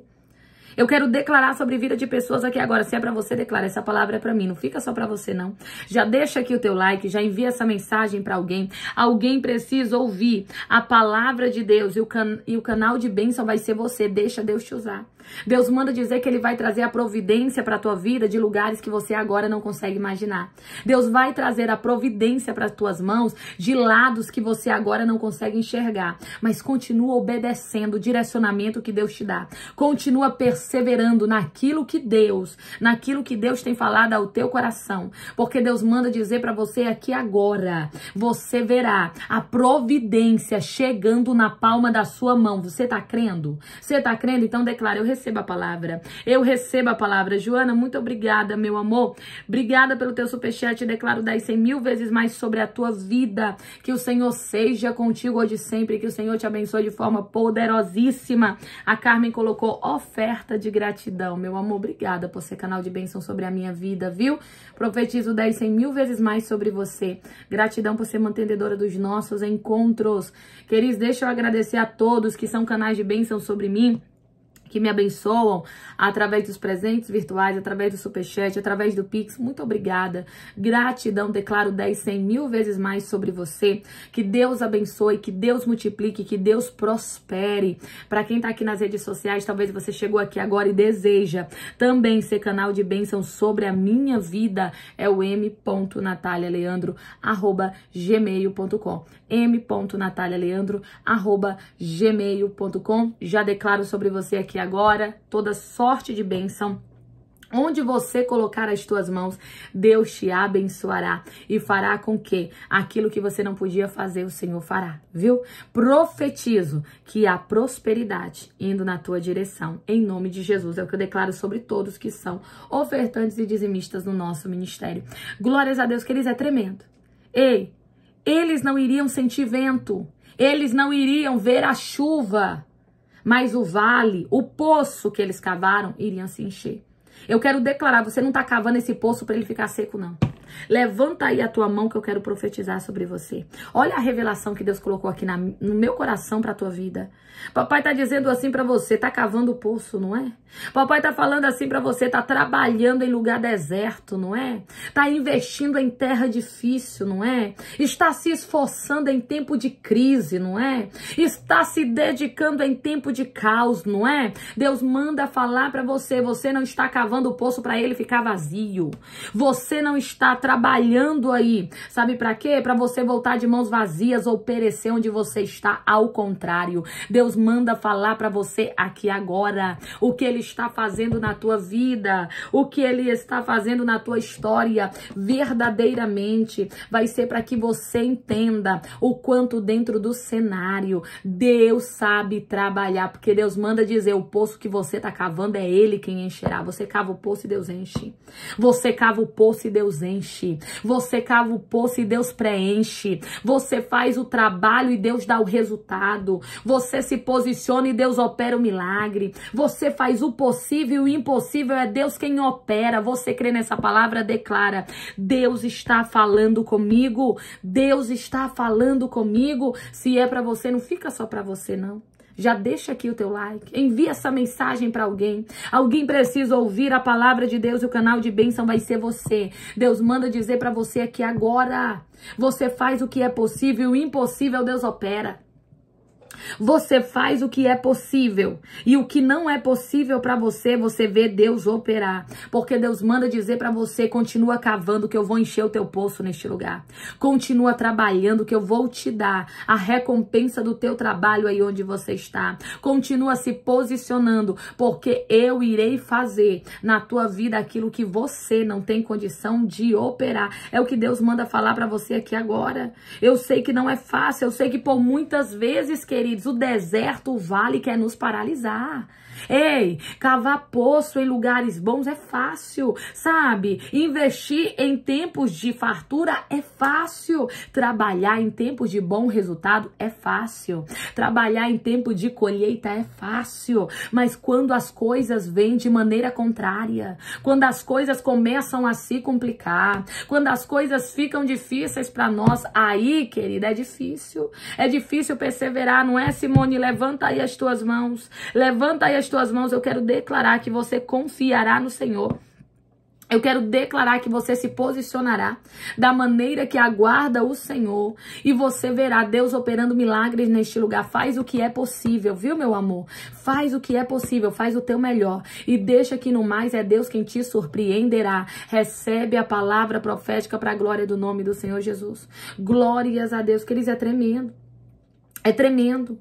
Eu quero declarar sobre vida de pessoas aqui agora. Se é para você, declara. Essa palavra é para mim. Não fica só para você, não. Já deixa aqui o teu like, já envia essa mensagem para alguém. Alguém precisa ouvir a palavra de Deus e o, can e o canal de bênção vai ser você. Deixa Deus te usar. Deus manda dizer que ele vai trazer a providência para a tua vida de lugares que você agora não consegue imaginar. Deus vai trazer a providência para as tuas mãos de lados que você agora não consegue enxergar. Mas continua obedecendo o direcionamento que Deus te dá. Continua perseverando naquilo que Deus, naquilo que Deus tem falado ao teu coração, porque Deus manda dizer para você aqui agora. Você verá a providência chegando na palma da sua mão. Você está crendo? Você está crendo? Então declara eu recebo a palavra. Eu recebo a palavra. Joana, muito obrigada, meu amor. Obrigada pelo teu superchat. Declaro 10, 100 mil vezes mais sobre a tua vida. Que o Senhor seja contigo hoje sempre. Que o Senhor te abençoe de forma poderosíssima. A Carmen colocou oferta de gratidão. Meu amor, obrigada por ser canal de bênção sobre a minha vida, viu? Profetizo 10, 100 mil vezes mais sobre você. Gratidão por ser mantendedora dos nossos encontros. Queridos, deixa eu agradecer a todos que são canais de bênção sobre mim que me abençoam através dos presentes virtuais, através do superchat, através do Pix. Muito obrigada. Gratidão, declaro 10, 100 mil vezes mais sobre você. Que Deus abençoe, que Deus multiplique, que Deus prospere. Para quem tá aqui nas redes sociais, talvez você chegou aqui agora e deseja também ser canal de bênção sobre a minha vida. É o m.natalialeandro.gmail.com m.natalialeandro.gmail.com. Já declaro sobre você aqui agora toda sorte de bênção. Onde você colocar as tuas mãos, Deus te abençoará e fará com que aquilo que você não podia fazer, o Senhor fará, viu? Profetizo que há prosperidade indo na tua direção, em nome de Jesus. É o que eu declaro sobre todos que são ofertantes e dizimistas no nosso ministério. Glórias a Deus, queridos, é tremendo. Ei, eles não iriam sentir vento, eles não iriam ver a chuva, mas o vale, o poço que eles cavaram, iriam se encher. Eu quero declarar: você não está cavando esse poço para ele ficar seco, não. Levanta aí a tua mão que eu quero profetizar sobre você. Olha a revelação que Deus colocou aqui na, no meu coração para a tua vida. Papai tá dizendo assim para você, tá cavando o poço, não é? Papai tá falando assim para você, tá trabalhando em lugar deserto, não é? Tá investindo em terra difícil, não é? Está se esforçando em tempo de crise, não é? Está se dedicando em tempo de caos, não é? Deus manda falar para você, você não está cavando o poço para ele ficar vazio. Você não está trabalhando aí. Sabe para quê? Para você voltar de mãos vazias ou perecer onde você está. Ao contrário, Deus manda falar para você aqui agora o que ele está fazendo na tua vida, o que ele está fazendo na tua história. Verdadeiramente vai ser para que você entenda o quanto dentro do cenário Deus sabe trabalhar, porque Deus manda dizer o poço que você tá cavando é ele quem encherá. Você cava o poço e Deus enche. Você cava o poço e Deus enche. Você cava o poço e Deus preenche. Você faz o trabalho e Deus dá o resultado. Você se posiciona e Deus opera o milagre. Você faz o possível e o impossível é Deus quem opera. Você crê nessa palavra, declara: Deus está falando comigo. Deus está falando comigo. Se é para você, não fica só para você não. Já deixa aqui o teu like, envia essa mensagem para alguém. Alguém precisa ouvir a palavra de Deus e o canal de bênção vai ser você. Deus manda dizer para você aqui agora. Você faz o que é possível, o impossível Deus opera. Você faz o que é possível. E o que não é possível para você, você vê Deus operar. Porque Deus manda dizer para você: continua cavando, que eu vou encher o teu poço neste lugar. Continua trabalhando, que eu vou te dar a recompensa do teu trabalho aí onde você está. Continua se posicionando, porque eu irei fazer na tua vida aquilo que você não tem condição de operar. É o que Deus manda falar para você aqui agora. Eu sei que não é fácil, eu sei que por muitas vezes, querido queridos, o deserto, o vale quer nos paralisar. Ei, cavar poço em lugares bons é fácil, sabe? Investir em tempos de fartura é fácil. Trabalhar em tempos de bom resultado é fácil. Trabalhar em tempo de colheita é fácil. Mas quando as coisas vêm de maneira contrária, quando as coisas começam a se complicar, quando as coisas ficam difíceis para nós, aí, querida, é difícil. É difícil perseverar, não é, Simone? Levanta aí as tuas mãos. Levanta aí as das tuas mãos, eu quero declarar que você confiará no Senhor. Eu quero declarar que você se posicionará da maneira que aguarda o Senhor e você verá Deus operando milagres neste lugar. Faz o que é possível, viu, meu amor? Faz o que é possível, faz o teu melhor e deixa que no mais é Deus quem te surpreenderá. Recebe a palavra profética para a glória do nome do Senhor Jesus. Glórias a Deus, queridos, é tremendo. É tremendo.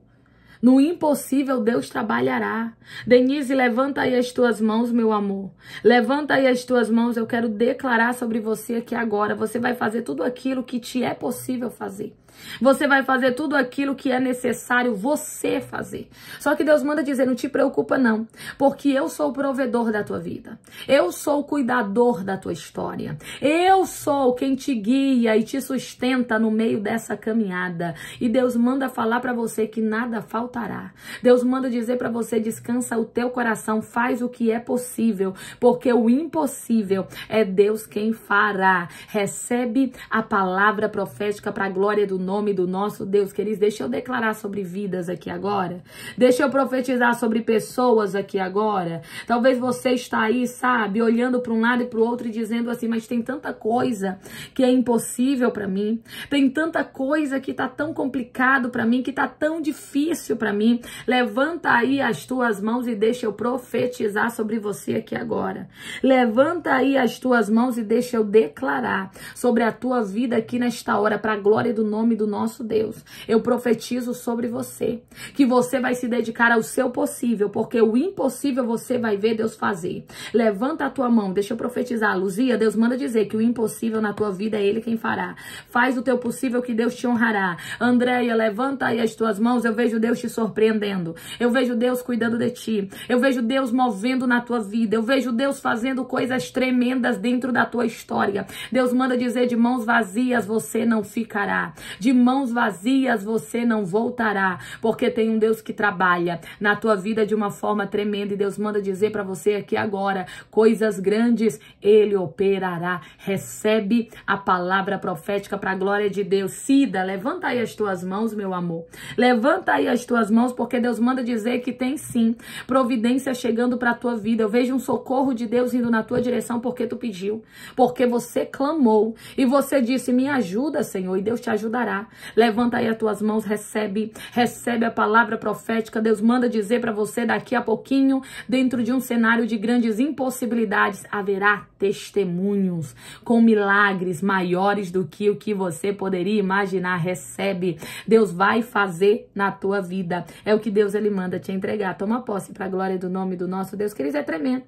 No impossível, Deus trabalhará. Denise, levanta aí as tuas mãos, meu amor. Levanta aí as tuas mãos. Eu quero declarar sobre você aqui agora você vai fazer tudo aquilo que te é possível fazer. Você vai fazer tudo aquilo que é necessário você fazer. Só que Deus manda dizer: não te preocupa, não, porque eu sou o provedor da tua vida. Eu sou o cuidador da tua história. Eu sou quem te guia e te sustenta no meio dessa caminhada. E Deus manda falar para você que nada faltará. Deus manda dizer para você: descansa o teu coração, faz o que é possível, porque o impossível é Deus quem fará. Recebe a palavra profética para a glória do nome do nosso Deus, queridos. Deixa eu declarar sobre vidas aqui agora. Deixa eu profetizar sobre pessoas aqui agora. Talvez você está aí, sabe, olhando para um lado e para o outro e dizendo assim: "Mas tem tanta coisa que é impossível para mim. Tem tanta coisa que está tão complicado para mim, que está tão difícil para mim". Levanta aí as tuas mãos e deixa eu profetizar sobre você aqui agora. Levanta aí as tuas mãos e deixa eu declarar sobre a tua vida aqui nesta hora para a glória do nome nome do nosso Deus. Eu profetizo sobre você que você vai se dedicar ao seu possível, porque o impossível você vai ver Deus fazer. Levanta a tua mão, deixa eu profetizar. Luzia, Deus manda dizer que o impossível na tua vida é Ele quem fará. Faz o teu possível que Deus te honrará. Andréia, levanta aí as tuas mãos, eu vejo Deus te surpreendendo. Eu vejo Deus cuidando de ti. Eu vejo Deus movendo na tua vida. Eu vejo Deus fazendo coisas tremendas dentro da tua história. Deus manda dizer de mãos vazias você não ficará. De mãos vazias você não voltará, porque tem um Deus que trabalha na tua vida de uma forma tremenda e Deus manda dizer para você aqui agora, coisas grandes ele operará. Recebe a palavra profética para a glória de Deus. Cida, levanta aí as tuas mãos, meu amor. Levanta aí as tuas mãos, porque Deus manda dizer que tem sim providência chegando para a tua vida. Eu vejo um socorro de Deus indo na tua direção porque tu pediu, porque você clamou e você disse: "Me ajuda, Senhor", e Deus te ajudará orar. Levanta aí as tuas mãos, recebe, recebe a palavra profética. Deus manda dizer para você daqui a pouquinho, dentro de um cenário de grandes impossibilidades, haverá testemunhos com milagres maiores do que o que você poderia imaginar. Recebe. Deus vai fazer na tua vida. É o que Deus ele manda te entregar. Toma posse para a glória do nome do nosso Deus, que ele é tremendo.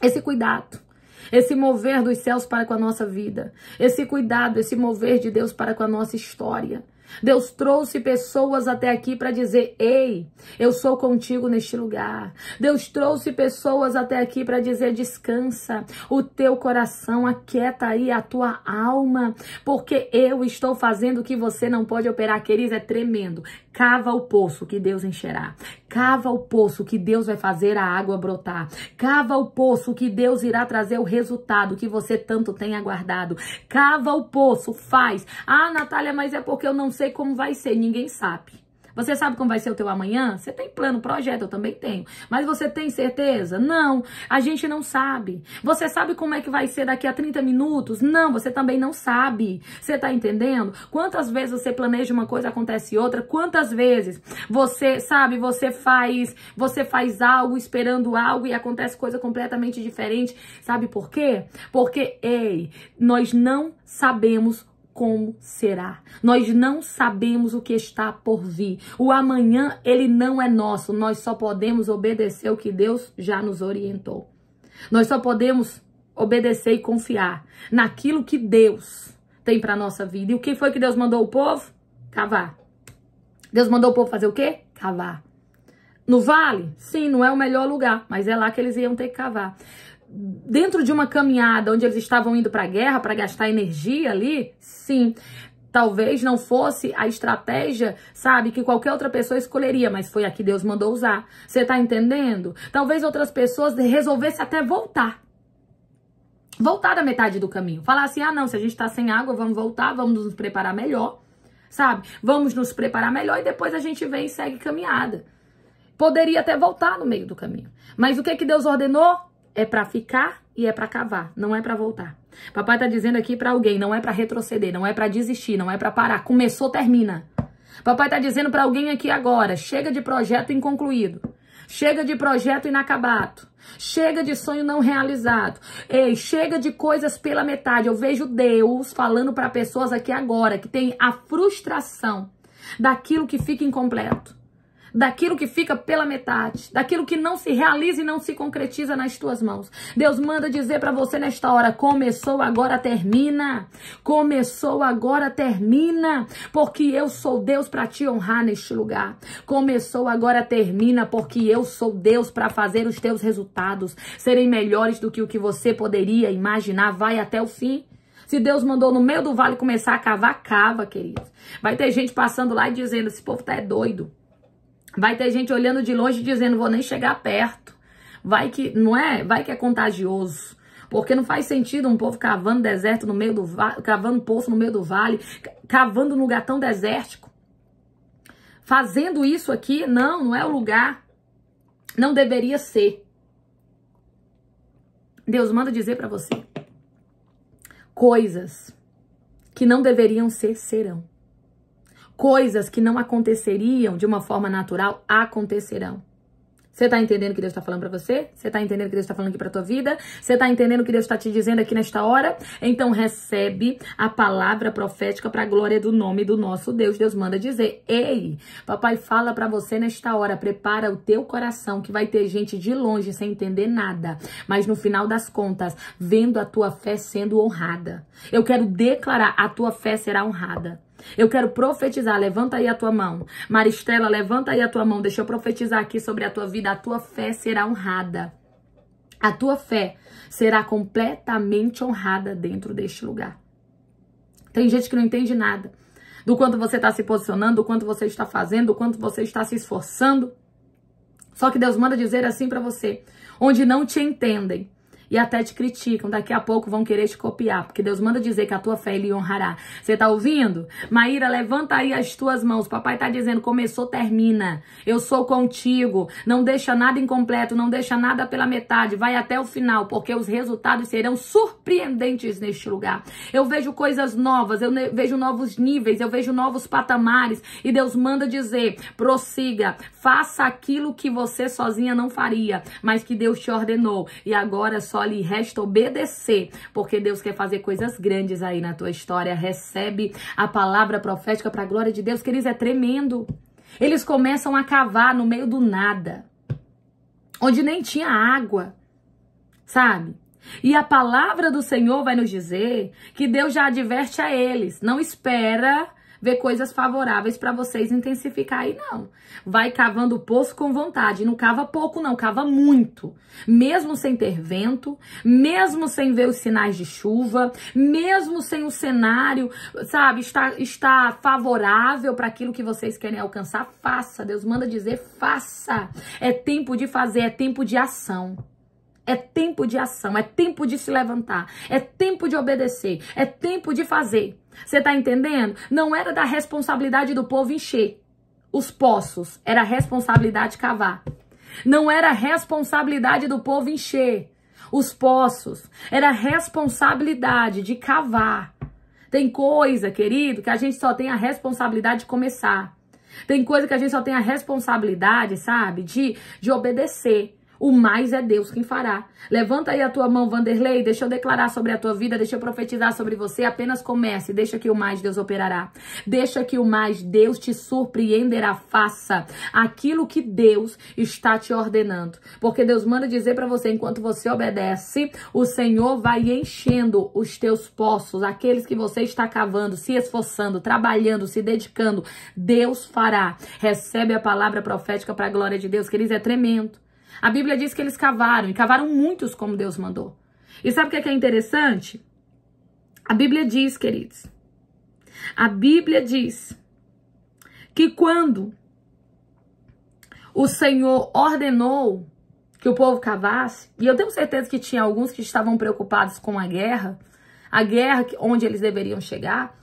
Esse cuidado esse mover dos céus para com a nossa vida, esse cuidado, esse mover de Deus para com a nossa história. Deus trouxe pessoas até aqui para dizer: Ei, eu sou contigo neste lugar. Deus trouxe pessoas até aqui para dizer: Descansa o teu coração, aquieta aí a tua alma, porque eu estou fazendo o que você não pode operar, queridos. É tremendo. Cava o poço que Deus encherá. Cava o poço que Deus vai fazer a água brotar. Cava o poço que Deus irá trazer o resultado que você tanto tem aguardado. Cava o poço, faz. Ah, Natália, mas é porque eu não sei como vai ser, ninguém sabe. Você sabe como vai ser o teu amanhã? Você tem plano, projeto, eu também tenho. Mas você tem certeza? Não, a gente não sabe. Você sabe como é que vai ser daqui a 30 minutos? Não, você também não sabe. Você tá entendendo? Quantas vezes você planeja uma coisa, acontece outra? Quantas vezes você, sabe, você faz, você faz algo esperando algo e acontece coisa completamente diferente? Sabe por quê? Porque, ei, nós não sabemos como será. Nós não sabemos o que está por vir. O amanhã, ele não é nosso. Nós só podemos obedecer o que Deus já nos orientou. Nós só podemos obedecer e confiar naquilo que Deus tem para nossa vida. E o que foi que Deus mandou o povo? Cavar. Deus mandou o povo fazer o quê? Cavar. No vale? Sim, não é o melhor lugar, mas é lá que eles iam ter que cavar dentro de uma caminhada onde eles estavam indo para a guerra para gastar energia ali? Sim. Talvez não fosse a estratégia, sabe, que qualquer outra pessoa escolheria, mas foi a que Deus mandou usar. Você tá entendendo? Talvez outras pessoas resolvessem até voltar. Voltar da metade do caminho. Falar assim: ah, não, se a gente tá sem água, vamos voltar, vamos nos preparar melhor, sabe? Vamos nos preparar melhor e depois a gente vem e segue caminhada. Poderia até voltar no meio do caminho. Mas o que, que Deus ordenou? É para ficar e é para cavar, não é para voltar. Papai tá dizendo aqui para alguém, não é para retroceder, não é para desistir, não é para parar. Começou, termina. Papai tá dizendo para alguém aqui agora, chega de projeto inconcluído. Chega de projeto inacabado. Chega de sonho não realizado. Ei, chega de coisas pela metade. Eu vejo Deus falando para pessoas aqui agora que tem a frustração daquilo que fica incompleto daquilo que fica pela metade, daquilo que não se realiza e não se concretiza nas tuas mãos. Deus manda dizer para você nesta hora: começou agora, termina. Começou agora, termina. Porque eu sou Deus para te honrar neste lugar. Começou agora, termina. Porque eu sou Deus para fazer os teus resultados serem melhores do que o que você poderia imaginar. Vai até o fim. Se Deus mandou no meio do vale começar a cavar, cava, queridos. Vai ter gente passando lá e dizendo: esse povo tá é doido. Vai ter gente olhando de longe dizendo, vou nem chegar perto. Vai que, não é? Vai que é contagioso. Porque não faz sentido um povo cavando deserto no meio do vale, cavando poço no meio do vale, cavando no lugar tão desértico. Fazendo isso aqui, não, não é o lugar. Não deveria ser. Deus manda dizer para você. Coisas que não deveriam ser, serão coisas que não aconteceriam de uma forma natural acontecerão. Você está entendendo o que Deus está falando para você? Você está entendendo o que Deus está falando aqui para tua vida? Você está entendendo o que Deus está te dizendo aqui nesta hora? Então recebe a palavra profética para a glória do nome do nosso Deus. Deus manda dizer: "Ei, papai fala para você nesta hora, prepara o teu coração que vai ter gente de longe sem entender nada, mas no final das contas, vendo a tua fé sendo honrada. Eu quero declarar, a tua fé será honrada. Eu quero profetizar, levanta aí a tua mão. Maristela, levanta aí a tua mão. Deixa eu profetizar aqui sobre a tua vida. A tua fé será honrada. A tua fé será completamente honrada dentro deste lugar. Tem gente que não entende nada do quanto você está se posicionando, do quanto você está fazendo, do quanto você está se esforçando. Só que Deus manda dizer assim para você: onde não te entendem, e até te criticam. Daqui a pouco vão querer te copiar, porque Deus manda dizer que a tua fé ele honrará. Você tá ouvindo? Maíra, levanta aí as tuas mãos. Papai tá dizendo: começou, termina. Eu sou contigo. Não deixa nada incompleto, não deixa nada pela metade. Vai até o final, porque os resultados serão surpreendentes neste lugar. Eu vejo coisas novas, eu vejo novos níveis, eu vejo novos patamares. E Deus manda dizer: prossiga, faça aquilo que você sozinha não faria, mas que Deus te ordenou. E agora é só só lhe resta obedecer, porque Deus quer fazer coisas grandes aí na tua história. Recebe a palavra profética para a glória de Deus, que eles é tremendo. Eles começam a cavar no meio do nada, onde nem tinha água, sabe? E a palavra do Senhor vai nos dizer que Deus já adverte a eles: não espera ver coisas favoráveis para vocês intensificar aí, não. Vai cavando o poço com vontade. Não cava pouco, não, cava muito. Mesmo sem ter vento, mesmo sem ver os sinais de chuva, mesmo sem o cenário, sabe, está, está favorável para aquilo que vocês querem alcançar, faça. Deus manda dizer, faça. É tempo de fazer, é tempo de ação. É tempo de ação, é tempo de se levantar, é tempo de obedecer, é tempo de fazer. Você tá entendendo? Não era da responsabilidade do povo encher os poços, era responsabilidade cavar. Não era responsabilidade do povo encher os poços, era responsabilidade de cavar. Tem coisa, querido, que a gente só tem a responsabilidade de começar. Tem coisa que a gente só tem a responsabilidade, sabe, de, de obedecer. O mais é Deus quem fará. Levanta aí a tua mão, Vanderlei. Deixa eu declarar sobre a tua vida. Deixa eu profetizar sobre você. Apenas comece. Deixa que o mais Deus operará. Deixa que o mais Deus te surpreenderá. Faça aquilo que Deus está te ordenando. Porque Deus manda dizer para você: enquanto você obedece, o Senhor vai enchendo os teus poços, aqueles que você está cavando, se esforçando, trabalhando, se dedicando. Deus fará. Recebe a palavra profética para a glória de Deus. Queridos, é tremendo. A Bíblia diz que eles cavaram, e cavaram muitos como Deus mandou. E sabe o que é, que é interessante? A Bíblia diz, queridos, a Bíblia diz que quando o Senhor ordenou que o povo cavasse, e eu tenho certeza que tinha alguns que estavam preocupados com a guerra, a guerra onde eles deveriam chegar,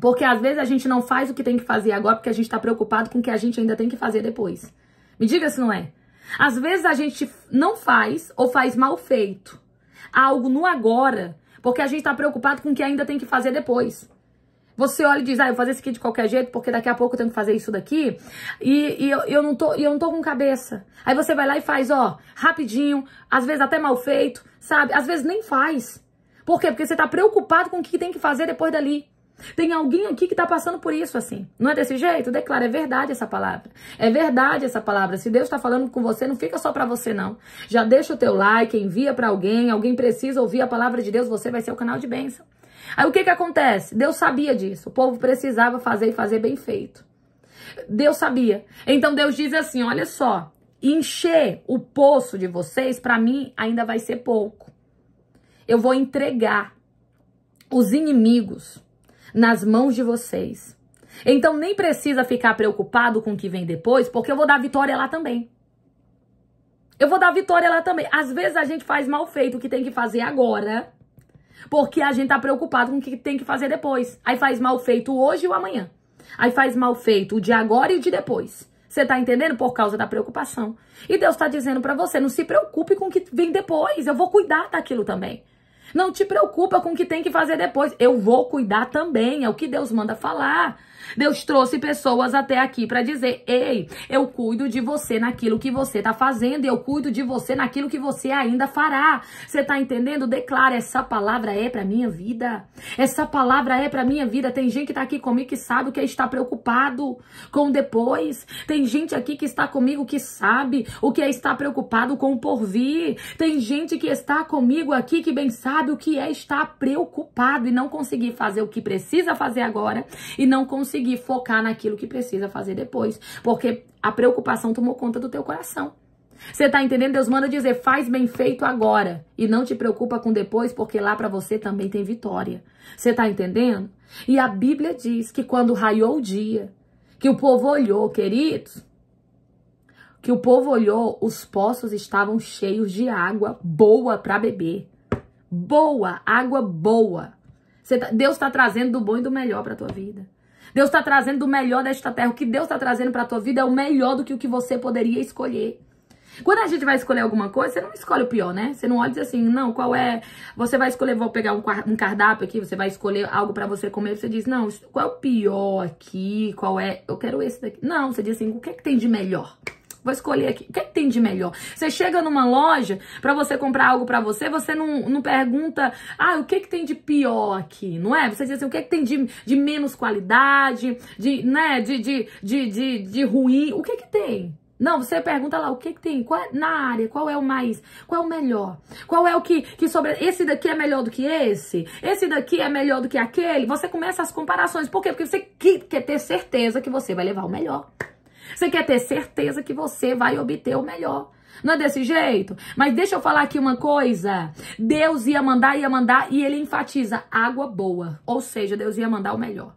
porque às vezes a gente não faz o que tem que fazer agora porque a gente está preocupado com o que a gente ainda tem que fazer depois. Me diga se não é. Às vezes a gente não faz ou faz mal feito algo no agora, porque a gente está preocupado com o que ainda tem que fazer depois. Você olha e diz, ah, eu vou fazer isso aqui de qualquer jeito, porque daqui a pouco eu tenho que fazer isso daqui, e, e eu, eu, não tô, eu não tô com cabeça. Aí você vai lá e faz, ó, rapidinho, às vezes até mal feito, sabe? Às vezes nem faz. Por quê? Porque você tá preocupado com o que tem que fazer depois dali. Tem alguém aqui que está passando por isso assim. Não é desse jeito? Declara, é verdade essa palavra. É verdade essa palavra. Se Deus está falando com você, não fica só para você, não. Já deixa o teu like, envia para alguém. Alguém precisa ouvir a palavra de Deus, você vai ser o canal de bênção. Aí o que, que acontece? Deus sabia disso. O povo precisava fazer e fazer bem feito. Deus sabia. Então Deus diz assim: olha só, encher o poço de vocês, para mim, ainda vai ser pouco. Eu vou entregar os inimigos nas mãos de vocês. Então nem precisa ficar preocupado com o que vem depois, porque eu vou dar vitória lá também. Eu vou dar vitória lá também. Às vezes a gente faz mal feito o que tem que fazer agora, porque a gente tá preocupado com o que tem que fazer depois. Aí faz mal feito hoje ou amanhã. Aí faz mal feito o de agora e o de depois. Você tá entendendo? Por causa da preocupação. E Deus tá dizendo para você, não se preocupe com o que vem depois. Eu vou cuidar daquilo também. Não te preocupa com o que tem que fazer depois. Eu vou cuidar também, é o que Deus manda falar. Deus trouxe pessoas até aqui para dizer: "Ei, eu cuido de você naquilo que você está fazendo, eu cuido de você naquilo que você ainda fará". Você está entendendo? Declara essa palavra é para minha vida. Essa palavra é para minha vida. Tem gente que está aqui comigo que sabe o que é está preocupado com depois. Tem gente aqui que está comigo que sabe o que é estar preocupado com o porvir. Tem gente que está comigo aqui que bem sabe o que é estar preocupado e não conseguir fazer o que precisa fazer agora e não conseguir conseguir focar naquilo que precisa fazer depois, porque a preocupação tomou conta do teu coração. Você tá entendendo? Deus manda dizer: "Faz bem feito agora e não te preocupa com depois, porque lá para você também tem vitória". Você tá entendendo? E a Bíblia diz que quando raiou o dia, que o povo olhou, queridos, que o povo olhou, os poços estavam cheios de água boa para beber. Boa, água boa. Tá, Deus está trazendo do bom e do melhor para tua vida. Deus está trazendo o melhor desta terra. O que Deus está trazendo para a tua vida é o melhor do que o que você poderia escolher. Quando a gente vai escolher alguma coisa, você não escolhe o pior, né? Você não olha e diz assim, não, qual é... Você vai escolher, vou pegar um cardápio aqui, você vai escolher algo para você comer, você diz, não, qual é o pior aqui? Qual é... Eu quero esse daqui. Não, você diz assim, o que é que tem de melhor? vou escolher aqui. O que, é que tem de melhor? Você chega numa loja para você comprar algo para você, você não, não pergunta, ah, o que, é que tem de pior aqui, não é? Você diz assim, o que, é que tem de, de menos qualidade, de, né, de, de, de, de, de ruim, o que, que tem? Não, você pergunta lá o que, que tem qual, é, na área, qual é o mais, qual é o melhor, qual é o que, que sobre. Esse daqui é melhor do que esse, esse daqui é melhor do que aquele. Você começa as comparações. Por quê? Porque você quer ter certeza que você vai levar o melhor. Você quer ter certeza que você vai obter o melhor. Não é desse jeito? Mas deixa eu falar aqui uma coisa. Deus ia mandar, ia mandar, e ele enfatiza água boa. Ou seja, Deus ia mandar o melhor.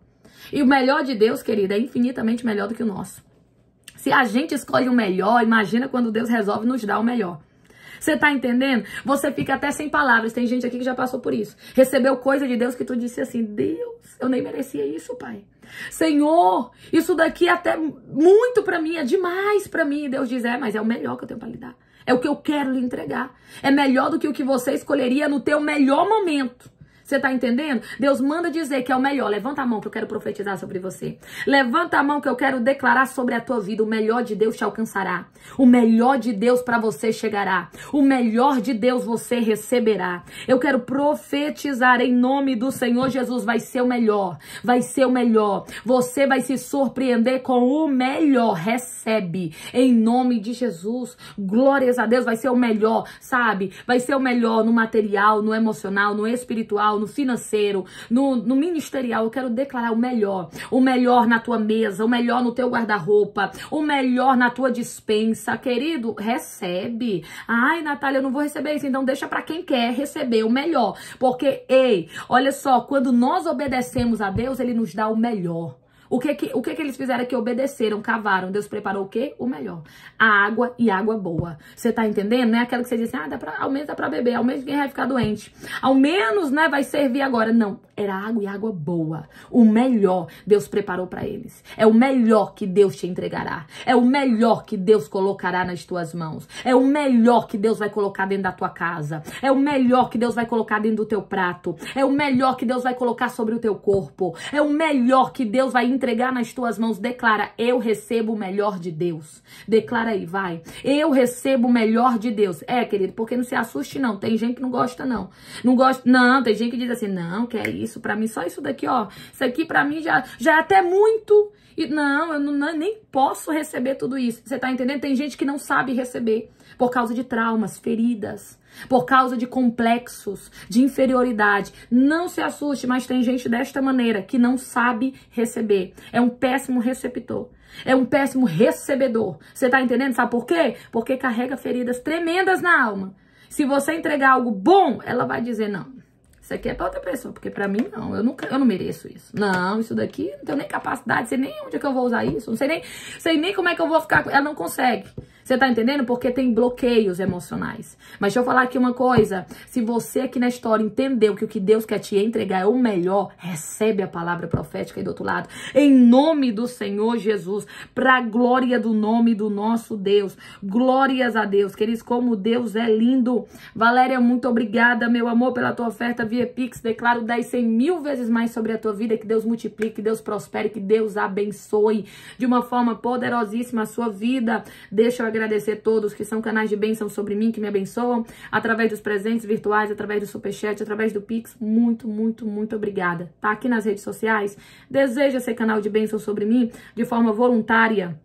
E o melhor de Deus, querida, é infinitamente melhor do que o nosso. Se a gente escolhe o melhor, imagina quando Deus resolve nos dar o melhor. Você tá entendendo? Você fica até sem palavras. Tem gente aqui que já passou por isso. Recebeu coisa de Deus que tu disse assim: Deus, eu nem merecia isso, pai. Senhor, isso daqui é até muito para mim, é demais para mim. E Deus diz: É, mas é o melhor que eu tenho para lhe dar. É o que eu quero lhe entregar. É melhor do que o que você escolheria no teu melhor momento. Você está entendendo? Deus manda dizer que é o melhor. Levanta a mão que eu quero profetizar sobre você. Levanta a mão que eu quero declarar sobre a tua vida. O melhor de Deus te alcançará. O melhor de Deus para você chegará. O melhor de Deus você receberá. Eu quero profetizar em nome do Senhor Jesus. Vai ser o melhor. Vai ser o melhor. Você vai se surpreender com o melhor. Recebe. Em nome de Jesus. Glórias a Deus. Vai ser o melhor, sabe? Vai ser o melhor no material, no emocional, no espiritual espiritual, no financeiro, no, no ministerial. Eu quero declarar o melhor. O melhor na tua mesa, o melhor no teu guarda-roupa, o melhor na tua dispensa. Querido, recebe. Ai, Natália, eu não vou receber isso. Então deixa para quem quer receber o melhor. Porque, ei, olha só, quando nós obedecemos a Deus, ele nos dá o melhor. O que que, o que que eles fizeram é que obedeceram, cavaram. Deus preparou o quê? O melhor. A água e água boa. Você tá entendendo? Não é aquela que você disse, ah, dá pra, ao menos dá pra beber, ao menos ninguém vai ficar doente. Ao menos, né, vai servir agora. Não, era água e água boa. O melhor Deus preparou para eles. É o melhor que Deus te entregará. É o melhor que Deus colocará nas tuas mãos. É o melhor que Deus vai colocar dentro da tua casa. É o melhor que Deus vai colocar dentro do teu prato. É o melhor que Deus vai colocar sobre o teu corpo. É o melhor que Deus vai entregar nas tuas mãos, declara: Eu recebo o melhor de Deus. Declara aí, vai. Eu recebo o melhor de Deus. É, querido, porque não se assuste, não. Tem gente que não gosta, não. Não gosta, não. Tem gente que diz assim: Não, que é isso. Para mim, só isso daqui, ó. Isso aqui para mim já, já é até muito. E não, eu não, nem posso receber tudo isso. Você tá entendendo? Tem gente que não sabe receber por causa de traumas, feridas por causa de complexos, de inferioridade. Não se assuste, mas tem gente desta maneira que não sabe receber. É um péssimo receptor. É um péssimo recebedor. Você tá entendendo? Sabe por quê? Porque carrega feridas tremendas na alma. Se você entregar algo bom, ela vai dizer não. Isso aqui é pra outra pessoa, porque pra mim não, eu não, eu não mereço isso. Não, isso daqui não tenho nem capacidade, sei nem onde é que eu vou usar isso, não sei nem, sei nem como é que eu vou ficar. Ela não consegue. Você tá entendendo? Porque tem bloqueios emocionais. Mas deixa eu falar aqui uma coisa. Se você aqui na história entendeu que o que Deus quer te entregar é o melhor, recebe a palavra profética aí do outro lado. Em nome do Senhor Jesus, pra glória do nome do nosso Deus. Glórias a Deus. Queridos, como Deus é lindo. Valéria, muito obrigada, meu amor, pela tua oferta via Pix. Declaro 10, 100 mil vezes mais sobre a tua vida. Que Deus multiplique, que Deus prospere, que Deus abençoe de uma forma poderosíssima a sua vida. Deixa eu agradecer todos que são canais de bênção sobre mim, que me abençoam, através dos presentes virtuais, através do superchat, através do Pix. Muito, muito, muito obrigada. Tá aqui nas redes sociais. Deseja ser canal de bênção sobre mim de forma voluntária,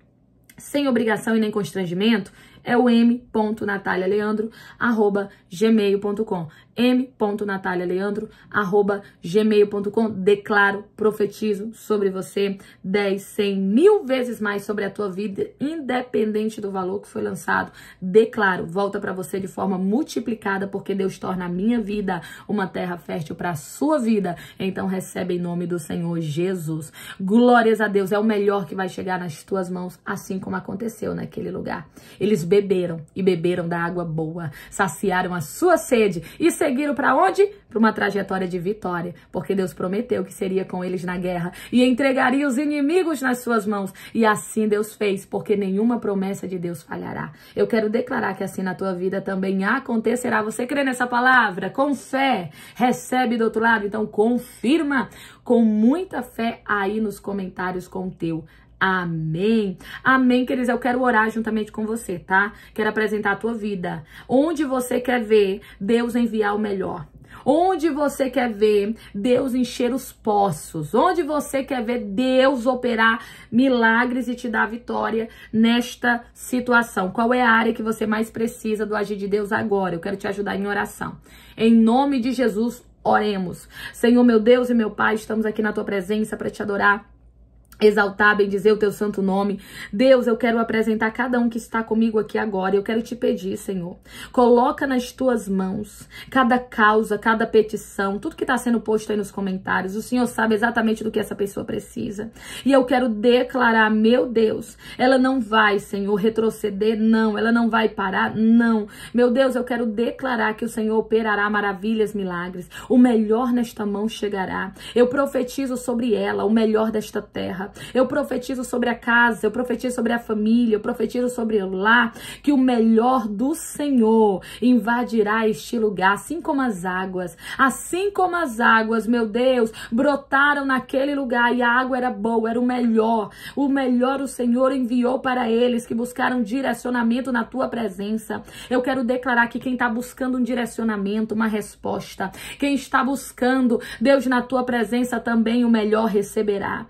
sem obrigação e nem constrangimento? é o m.natalialeandro.gmail.com m.natalialeandro.gmail.com. Declaro, profetizo sobre você 10, 100, mil vezes mais sobre a tua vida, independente do valor que foi lançado. Declaro, volta para você de forma multiplicada, porque Deus torna a minha vida uma terra fértil para a sua vida. Então recebe em nome do Senhor Jesus. Glórias a Deus, é o melhor que vai chegar nas tuas mãos, assim como aconteceu naquele lugar. Eles beberam e beberam da água boa, saciaram a sua sede e seguiram para onde? Para uma trajetória de vitória, porque Deus prometeu que seria com eles na guerra e entregaria os inimigos nas suas mãos. E assim Deus fez, porque nenhuma promessa de Deus falhará. Eu quero declarar que assim na tua vida também acontecerá. Você crê nessa palavra? Com fé, recebe do outro lado, então confirma com muita fé aí nos comentários com o teu Amém. Amém, queridos. Eu quero orar juntamente com você, tá? Quero apresentar a tua vida. Onde você quer ver Deus enviar o melhor? Onde você quer ver Deus encher os poços? Onde você quer ver Deus operar milagres e te dar vitória nesta situação? Qual é a área que você mais precisa do agir de Deus agora? Eu quero te ajudar em oração. Em nome de Jesus, oremos. Senhor, meu Deus e meu Pai, estamos aqui na tua presença para te adorar exaltar, bendizer o teu santo nome. Deus, eu quero apresentar cada um que está comigo aqui agora. Eu quero te pedir, Senhor, coloca nas tuas mãos cada causa, cada petição, tudo que está sendo posto aí nos comentários. O Senhor sabe exatamente do que essa pessoa precisa. E eu quero declarar, meu Deus, ela não vai, Senhor, retroceder, não. Ela não vai parar, não. Meu Deus, eu quero declarar que o Senhor operará maravilhas, milagres. O melhor nesta mão chegará. Eu profetizo sobre ela o melhor desta terra eu profetizo sobre a casa, eu profetizo sobre a família, eu profetizo sobre o lar, que o melhor do Senhor invadirá este lugar, assim como as águas, assim como as águas, meu Deus, brotaram naquele lugar e a água era boa, era o melhor, o melhor o Senhor enviou para eles que buscaram direcionamento na tua presença. Eu quero declarar que quem está buscando um direcionamento, uma resposta, quem está buscando, Deus, na tua presença também o melhor receberá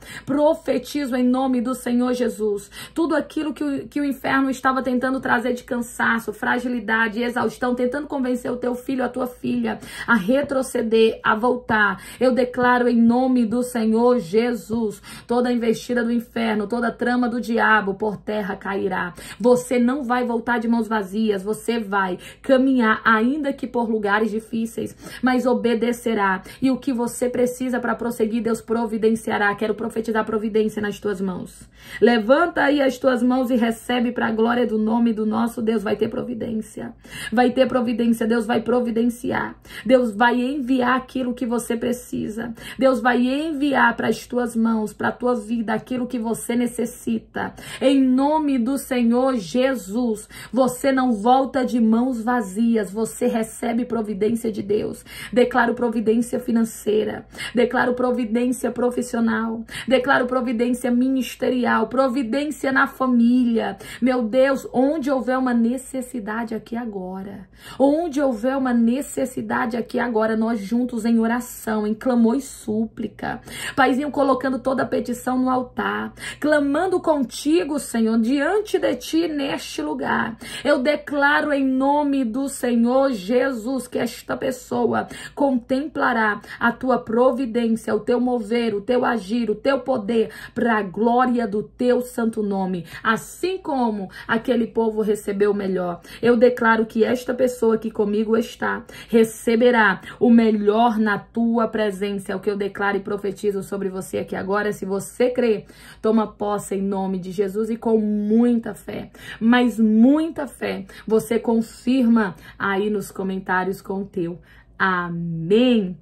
profetizo em nome do Senhor Jesus. Tudo aquilo que o, que o inferno estava tentando trazer de cansaço, fragilidade, exaustão, tentando convencer o teu filho, a tua filha a retroceder, a voltar. Eu declaro em nome do Senhor Jesus, toda investida do inferno, toda trama do diabo por terra cairá. Você não vai voltar de mãos vazias, você vai caminhar ainda que por lugares difíceis, mas obedecerá. E o que você precisa para prosseguir, Deus providenciará. Quero profetizar providência providência nas tuas mãos. Levanta aí as tuas mãos e recebe para a glória do nome do nosso Deus. Vai ter providência. Vai ter providência. Deus vai providenciar. Deus vai enviar aquilo que você precisa. Deus vai enviar para as tuas mãos, para a tua vida, aquilo que você necessita. Em nome do Senhor Jesus, você não volta de mãos vazias. Você recebe providência de Deus. Declaro providência financeira. Declaro providência profissional. Declaro providência providência ministerial, providência na família. Meu Deus, onde houver uma necessidade aqui agora, onde houver uma necessidade aqui agora, nós juntos em oração, em clamor e súplica. Paizinho, colocando toda a petição no altar, clamando contigo, Senhor, diante de ti neste lugar. Eu declaro em nome do Senhor Jesus que esta pessoa contemplará a tua providência, o teu mover, o teu agir, o teu poder, para a glória do teu santo nome, assim como aquele povo recebeu o melhor. Eu declaro que esta pessoa que comigo está receberá o melhor na tua presença. É o que eu declaro e profetizo sobre você aqui agora. Se você crê, toma posse em nome de Jesus e com muita fé, mas muita fé. Você confirma aí nos comentários com o teu. Amém.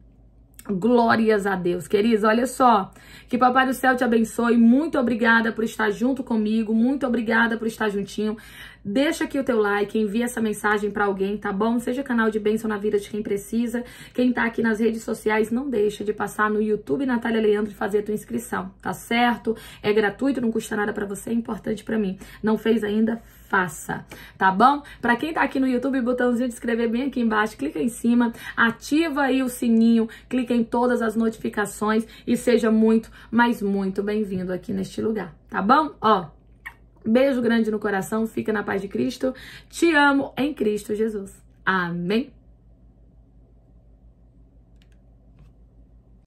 Glórias a Deus, queridos. Olha só, que Papai do Céu te abençoe. Muito obrigada por estar junto comigo. Muito obrigada por estar juntinho. Deixa aqui o teu like, envia essa mensagem para alguém, tá bom? Seja canal de bênção na vida de quem precisa. Quem tá aqui nas redes sociais, não deixa de passar no YouTube Natália Leandro e fazer a tua inscrição, tá certo? É gratuito, não custa nada para você, é importante para mim. Não fez ainda? faça, tá bom? Para quem tá aqui no YouTube, botãozinho de inscrever bem aqui embaixo, clica em cima, ativa aí o sininho, clica em todas as notificações e seja muito, mas muito bem-vindo aqui neste lugar, tá bom? Ó, beijo grande no coração, fica na paz de Cristo. Te amo em Cristo Jesus. Amém.